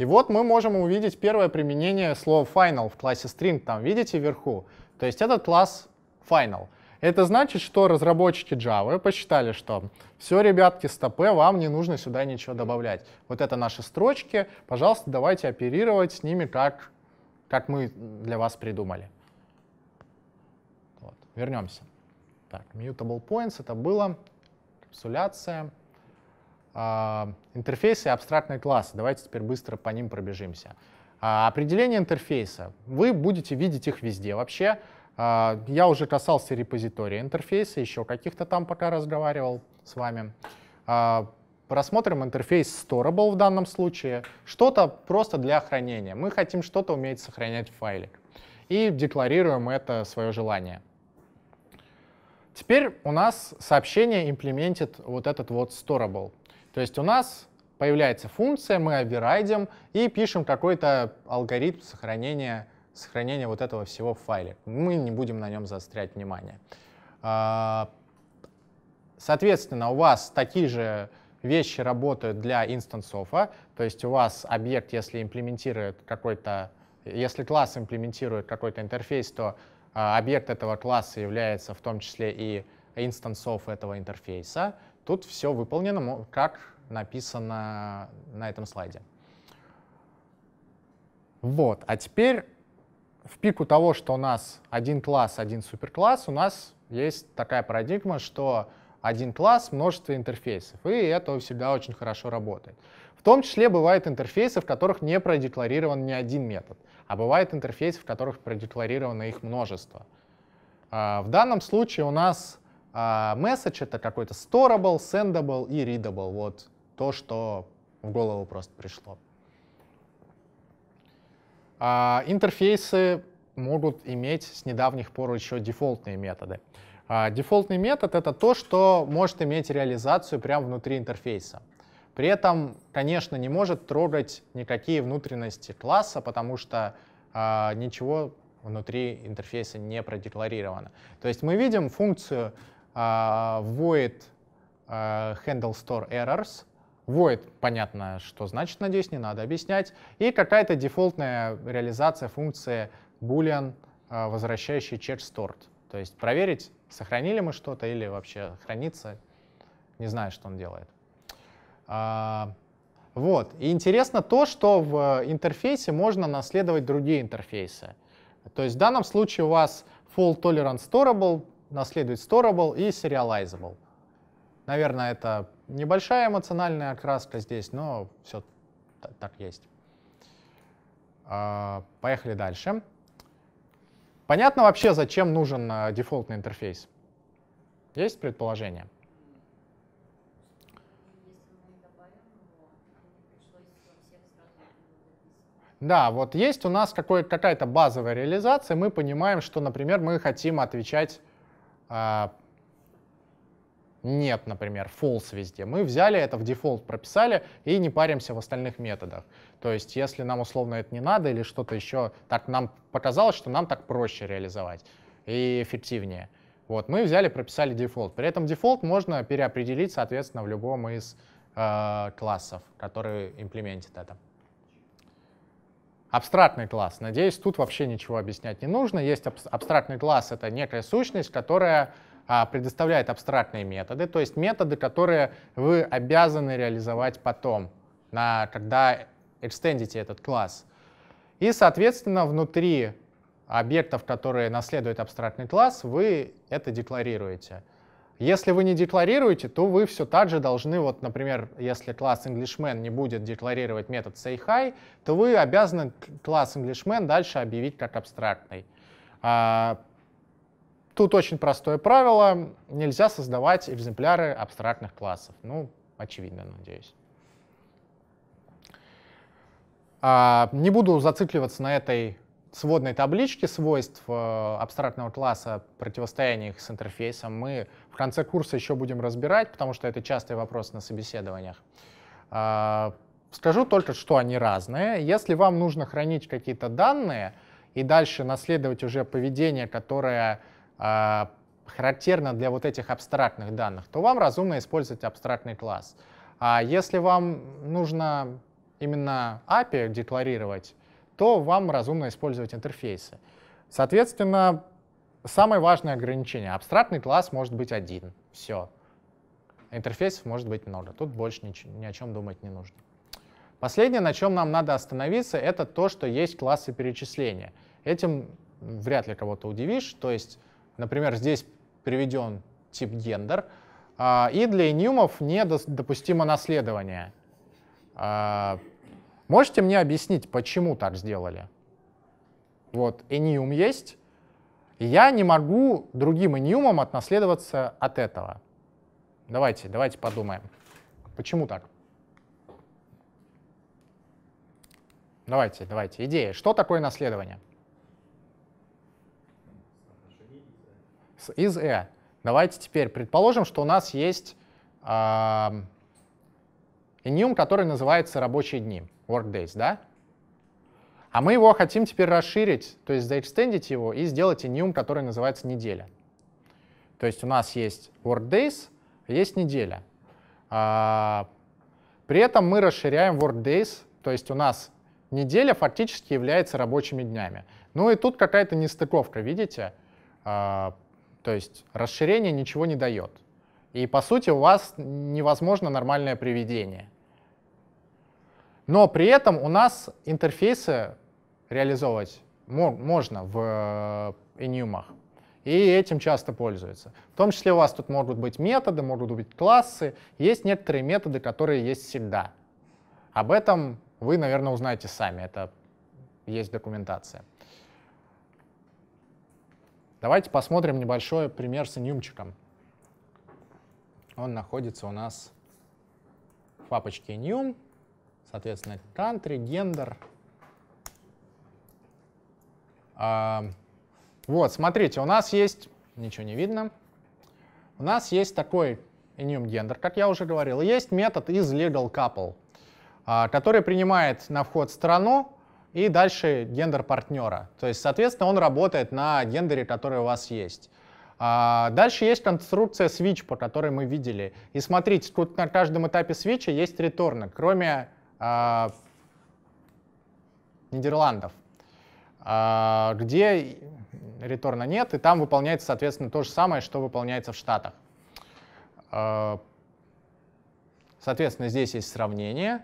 И вот мы можем увидеть первое применение слова final в классе string, там видите вверху. То есть этот класс final. Это значит, что разработчики Java посчитали, что все, ребятки, стопы, вам не нужно сюда ничего добавлять. Вот это наши строчки, пожалуйста, давайте оперировать с ними, как, как мы для вас придумали. Вернемся. Так, mutable points это было, капсуляция. А, интерфейсы и абстрактные классы. Давайте теперь быстро по ним пробежимся. А, определение интерфейса. Вы будете видеть их везде вообще. А, я уже касался репозитория интерфейса, еще каких-то там пока разговаривал с вами. Просмотрим интерфейс Storable в данном случае. Что-то просто для хранения. Мы хотим что-то уметь сохранять в файлик. И декларируем это свое желание. Теперь у нас сообщение имплементит вот этот вот Storable. То есть у нас появляется функция, мы оверрайдим и пишем какой-то алгоритм сохранения, сохранения вот этого всего в файле. Мы не будем на нем заострять внимание. А, соответственно, у вас такие же вещи работают для инстансов. то есть у вас объект, если имплементирует какой-то, если класс имплементирует какой-то интерфейс, то а, объект этого класса является в том числе и инстансов этого интерфейса. Тут все выполнено, как написано на этом слайде. Вот, а теперь в пику того, что у нас один класс, один суперкласс, у нас есть такая парадигма, что один класс, множество интерфейсов, и это всегда очень хорошо работает. В том числе бывают интерфейсы, в которых не продекларирован ни один метод, а бывают интерфейсы, в которых продекларировано их множество. А, в данном случае у нас а message — это какой-то storable, sendable и readable. Вот то, что в голову просто пришло. А интерфейсы могут иметь с недавних пор еще дефолтные методы. А дефолтный метод — это то, что может иметь реализацию прямо внутри интерфейса. При этом, конечно, не может трогать никакие внутренности класса, потому что а, ничего внутри интерфейса не продекларировано. То есть мы видим функцию а, void а, handle store errors. Void, понятно, что значит, надеюсь, не надо объяснять. И какая-то дефолтная реализация функции boolean, а, возвращающая check stored. То есть проверить, сохранили мы что-то или вообще хранится, не знаю, что он делает. Вот. И интересно то, что в интерфейсе можно наследовать другие интерфейсы. То есть в данном случае у вас full tolerance storable наследует Storable и Serializable. Наверное, это небольшая эмоциональная окраска здесь, но все так есть. А, поехали дальше. Понятно вообще, зачем нужен э, дефолтный интерфейс? Есть предположение? Да, вот есть у нас какая-то базовая реализация, мы понимаем, что, например, мы хотим отвечать а, нет, например, false везде. Мы взяли это в дефолт, прописали и не паримся в остальных методах. То есть, если нам условно это не надо или что-то еще, так нам показалось, что нам так проще реализовать и эффективнее. Вот, мы взяли, прописали дефолт. При этом дефолт можно переопределить, соответственно, в любом из э, классов, которые имплементят это. Абстрактный класс. Надеюсь, тут вообще ничего объяснять не нужно. Есть абстрактный класс — это некая сущность, которая а, предоставляет абстрактные методы, то есть методы, которые вы обязаны реализовать потом, на, когда экстендите этот класс. И, соответственно, внутри объектов, которые наследуют абстрактный класс, вы это декларируете. Если вы не декларируете, то вы все так же должны, вот, например, если класс Englishman не будет декларировать метод sayHi, то вы обязаны класс Englishman дальше объявить как абстрактный. А, тут очень простое правило. Нельзя создавать экземпляры абстрактных классов. Ну, очевидно, надеюсь. А, не буду зацикливаться на этой сводной таблички свойств э, абстрактного класса, противостояния их с интерфейсом. Мы в конце курса еще будем разбирать, потому что это частый вопрос на собеседованиях. А, скажу только, что они разные. Если вам нужно хранить какие-то данные и дальше наследовать уже поведение, которое а, характерно для вот этих абстрактных данных, то вам разумно использовать абстрактный класс. А если вам нужно именно API декларировать, то вам разумно использовать интерфейсы. Соответственно, самое важное ограничение. Абстрактный класс может быть один. Все. Интерфейсов может быть много. Тут больше ни, ни о чем думать не нужно. Последнее, на чем нам надо остановиться, это то, что есть классы перечисления. Этим вряд ли кого-то удивишь. То есть, например, здесь приведен тип гендер, а, и для инюмов недопустимо наследование. А, Можете мне объяснить, почему так сделали? Вот, Эниум есть, я не могу другим Эниумом отнаследоваться от этого. Давайте, давайте подумаем. Почему так? Давайте, давайте. Идея. Что такое наследование? Из Э. Давайте теперь предположим, что у нас есть Иниум, который называется рабочие дни, workdays, да? А мы его хотим теперь расширить, то есть заэкстендить его и сделать иниум, который называется неделя. То есть у нас есть workdays, есть неделя. А, при этом мы расширяем workdays, то есть у нас неделя фактически является рабочими днями. Ну и тут какая-то нестыковка, видите? А, то есть расширение ничего не дает. И по сути у вас невозможно нормальное приведение. Но при этом у нас интерфейсы реализовывать можно в Enum. Э, И этим часто пользуются. В том числе у вас тут могут быть методы, могут быть классы. Есть некоторые методы, которые есть всегда. Об этом вы, наверное, узнаете сами. Это есть документация. Давайте посмотрим небольшой пример с инюмчиком. Он находится у нас в папочке new. Соответственно, country, gender. А, вот, смотрите, у нас есть... Ничего не видно. У нас есть такой enum gender, как я уже говорил. есть метод из legal couple, а, который принимает на вход страну, и дальше гендер партнера. То есть, соответственно, он работает на гендере, который у вас есть. А дальше есть конструкция switch, по которой мы видели. И смотрите, тут на каждом этапе свитча есть реторны, кроме а, Нидерландов, а, где реторна нет, и там выполняется, соответственно, то же самое, что выполняется в Штатах. Соответственно, здесь есть сравнение,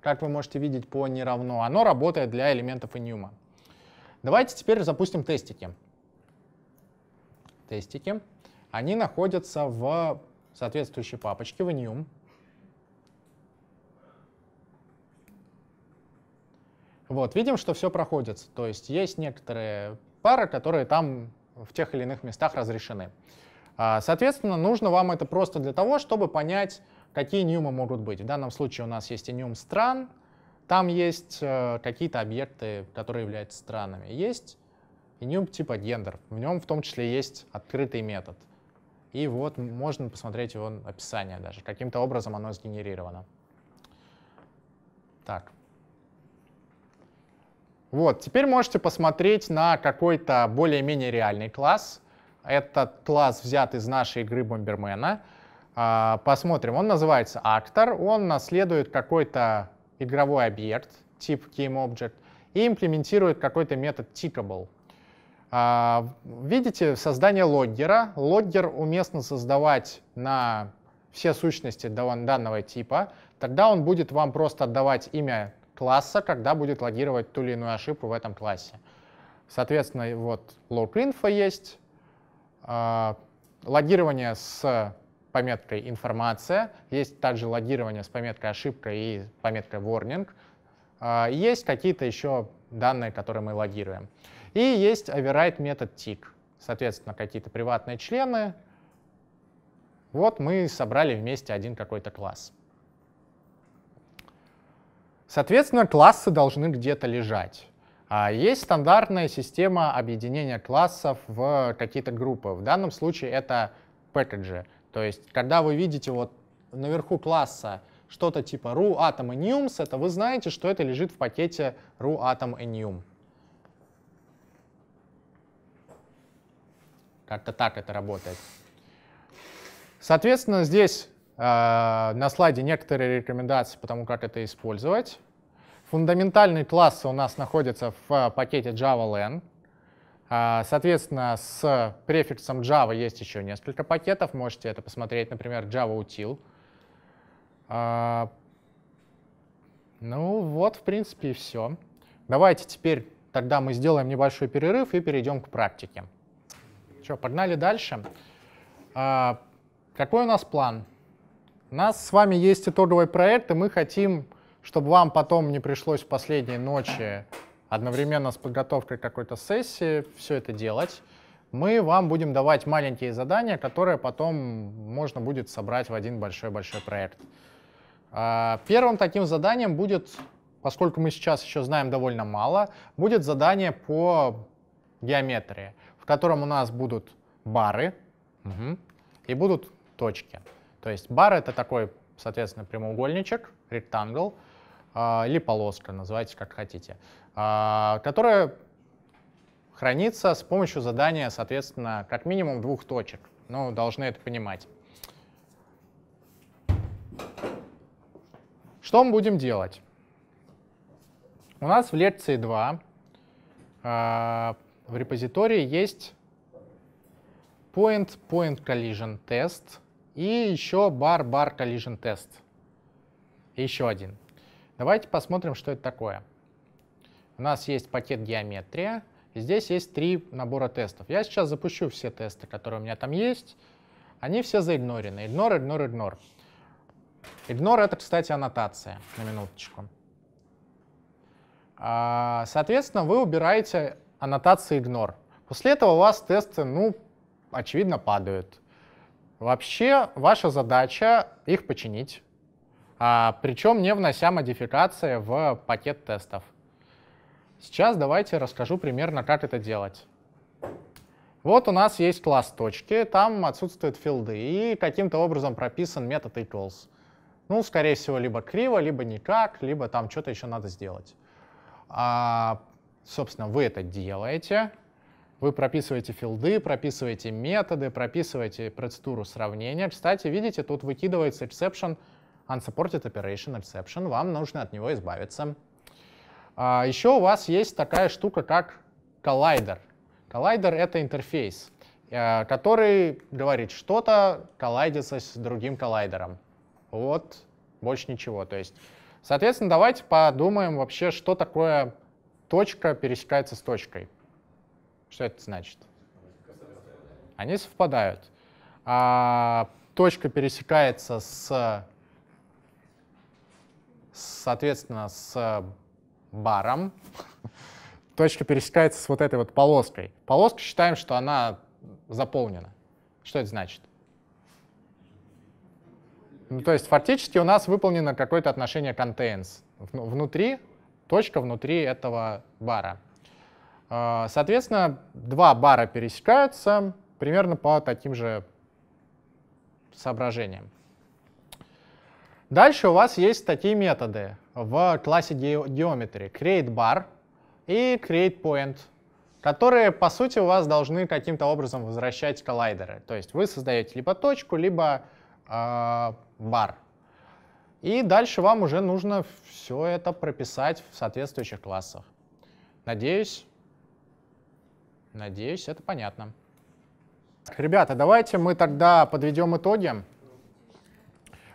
как вы можете видеть по неравно. Оно работает для элементов Enuma. Давайте теперь запустим тестики тестики, они находятся в соответствующей папочке в New. Вот, видим, что все проходится. То есть есть некоторые пары, которые там в тех или иных местах разрешены. А, соответственно, нужно вам это просто для того, чтобы понять, какие ньюмы могут быть. В данном случае у нас есть и ньюм стран, там есть э, какие-то объекты, которые являются странами. Есть и new типа гендер. В нем в том числе есть открытый метод. И вот можно посмотреть его описание даже. Каким-то образом оно сгенерировано. Так. Вот, теперь можете посмотреть на какой-то более-менее реальный класс. Этот класс взят из нашей игры Бомбермена. А, посмотрим, он называется Actor, он наследует какой-то игровой объект, тип GameObject, и имплементирует какой-то метод Tickable. А, видите, создание логгера. Логгер уместно создавать на все сущности данного типа. Тогда он будет вам просто отдавать имя класса, когда будет логировать ту или иную ошибку в этом классе. Соответственно, вот log_info есть. А, логирование с пометкой «Информация». Есть также логирование с пометкой «Ошибка» и пометкой «Warning». А, есть какие-то еще данные, которые мы логируем. И есть override метод tick, Соответственно, какие-то приватные члены. Вот мы собрали вместе один какой-то класс. Соответственно, классы должны где-то лежать. А есть стандартная система объединения классов в какие-то группы. В данном случае это пэкэджи. То есть, когда вы видите вот наверху класса что-то типа ru atom enums, это вы знаете, что это лежит в пакете ru atom enum. Как-то так это работает. Соответственно, здесь э, на слайде некоторые рекомендации по тому, как это использовать. Фундаментальный класс у нас находится в э, пакете JavaLang. Э, соответственно, с префиксом Java есть еще несколько пакетов. Можете это посмотреть, например, Java Util. Э, ну вот, в принципе, и все. Давайте теперь тогда мы сделаем небольшой перерыв и перейдем к практике. Что, погнали дальше. А, какой у нас план? У нас с вами есть итоговый проект, и мы хотим, чтобы вам потом не пришлось в последней ночи одновременно с подготовкой какой-то сессии все это делать. Мы вам будем давать маленькие задания, которые потом можно будет собрать в один большой-большой проект. А, первым таким заданием будет, поскольку мы сейчас еще знаем довольно мало, будет задание по геометрии в котором у нас будут бары угу. и будут точки. То есть бар — это такой, соответственно, прямоугольничек, rectangle э, а, или полоска, называйте как хотите, э, которая хранится с помощью задания, соответственно, как минимум двух точек. Ну, должны это понимать. Что мы будем делать? У нас в лекции 2 э, а, в репозитории есть point-point collision test и еще bar-bar collision test. И еще один. Давайте посмотрим, что это такое. У нас есть пакет геометрия. Здесь есть три набора тестов. Я сейчас запущу все тесты, которые у меня там есть. Они все заигнорены. Игнор, игнор, игнор. Игнор — это, кстати, аннотация, на минуточку. А, соответственно, вы убираете аннотация ignore. После этого у вас тесты, ну, очевидно, падают. Вообще, ваша задача их починить, а, причем не внося модификации в пакет тестов. Сейчас давайте расскажу примерно, как это делать. Вот у нас есть класс точки, там отсутствуют филды, и каким-то образом прописан метод equals. Ну, скорее всего, либо криво, либо никак, либо там что-то еще надо сделать. А, собственно, вы это делаете. Вы прописываете филды, прописываете методы, прописываете процедуру сравнения. Кстати, видите, тут выкидывается exception unsupported operation exception. Вам нужно от него избавиться. А еще у вас есть такая штука, как коллайдер. Коллайдер — это интерфейс, э, который говорит, что-то коллайдится с другим коллайдером. Вот, больше ничего. То есть, соответственно, давайте подумаем вообще, что такое точка пересекается с точкой. Что это значит? Они совпадают. А точка пересекается с, соответственно, с баром. Точка пересекается с вот этой вот полоской. Полоска считаем, что она заполнена. Что это значит? Ну, то есть фактически у нас выполнено какое-то отношение контейнс. Внутри точка внутри этого бара. А, соответственно, два бара пересекаются примерно по таким же соображениям. Дальше у вас есть такие методы в классе Geometry. bar и create point, которые, по сути, у вас должны каким-то образом возвращать коллайдеры. То есть вы создаете либо точку, либо э, бар. И дальше вам уже нужно все это прописать в соответствующих классах. Надеюсь, надеюсь, это понятно. Ребята, давайте мы тогда подведем итоги.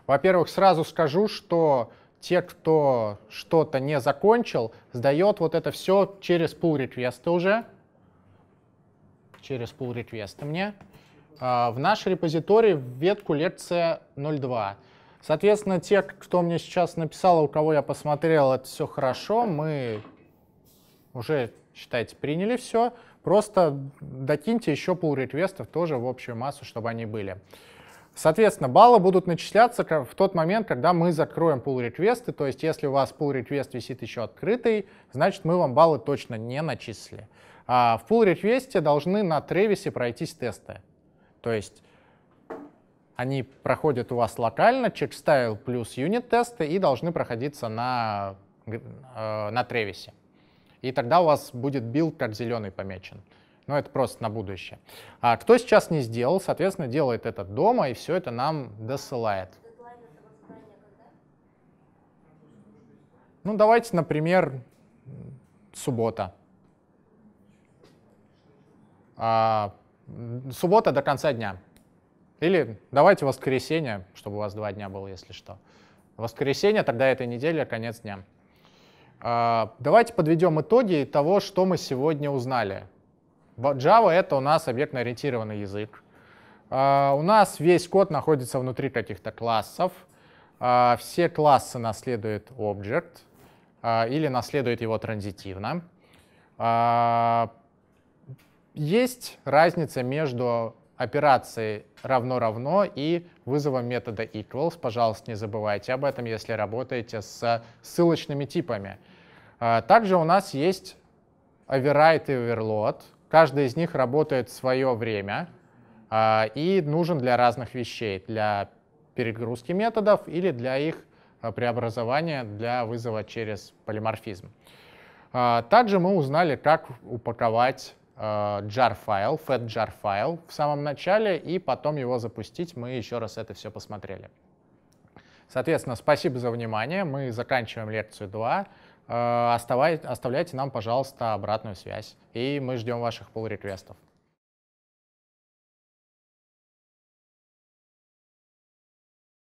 Во-первых, сразу скажу, что те, кто что-то не закончил, сдает вот это все через pull реквесты уже. Через pull реквесты мне. А, в наш репозиторий в ветку лекция 02. Соответственно, те, кто мне сейчас написал, у кого я посмотрел, это все хорошо, мы уже, считайте, приняли все. Просто докиньте еще пол реквестов тоже в общую массу, чтобы они были. Соответственно, баллы будут начисляться в тот момент, когда мы закроем пул реквесты. То есть, если у вас пул реквест висит еще открытый, значит, мы вам баллы точно не начислили. А в пул реквесте должны на тревисе пройтись тесты. То есть они проходят у вас локально, чек стайл плюс юнит-тесты и должны проходиться на, э, на тревисе. И тогда у вас будет билд как зеленый помечен. Но это просто на будущее. А кто сейчас не сделал, соответственно, делает это дома, и все это нам досылает. Ну, давайте, например, суббота. А, суббота до конца дня. Или давайте воскресенье, чтобы у вас два дня было, если что. Воскресенье, тогда этой недели, конец дня. А, давайте подведем итоги того, что мы сегодня узнали. Java — это у нас объектно-ориентированный язык. А, у нас весь код находится внутри каких-то классов. А, все классы наследуют Object или наследуют его транзитивно. Есть разница между операции равно-равно и вызовом метода equals. Пожалуйста, не забывайте об этом, если работаете с ссылочными типами. А, также у нас есть override и overload. Каждый из них работает в свое время а, и нужен для разных вещей, для перегрузки методов или для их а, преобразования, для вызова через полиморфизм. Также мы узнали, как упаковать Э, jar файл, fat jar файл в самом начале и потом его запустить. Мы еще раз это все посмотрели. Соответственно, спасибо за внимание. Мы заканчиваем лекцию 2. Э, оставай, оставляйте нам, пожалуйста, обратную связь. И мы ждем ваших pull-реквестов.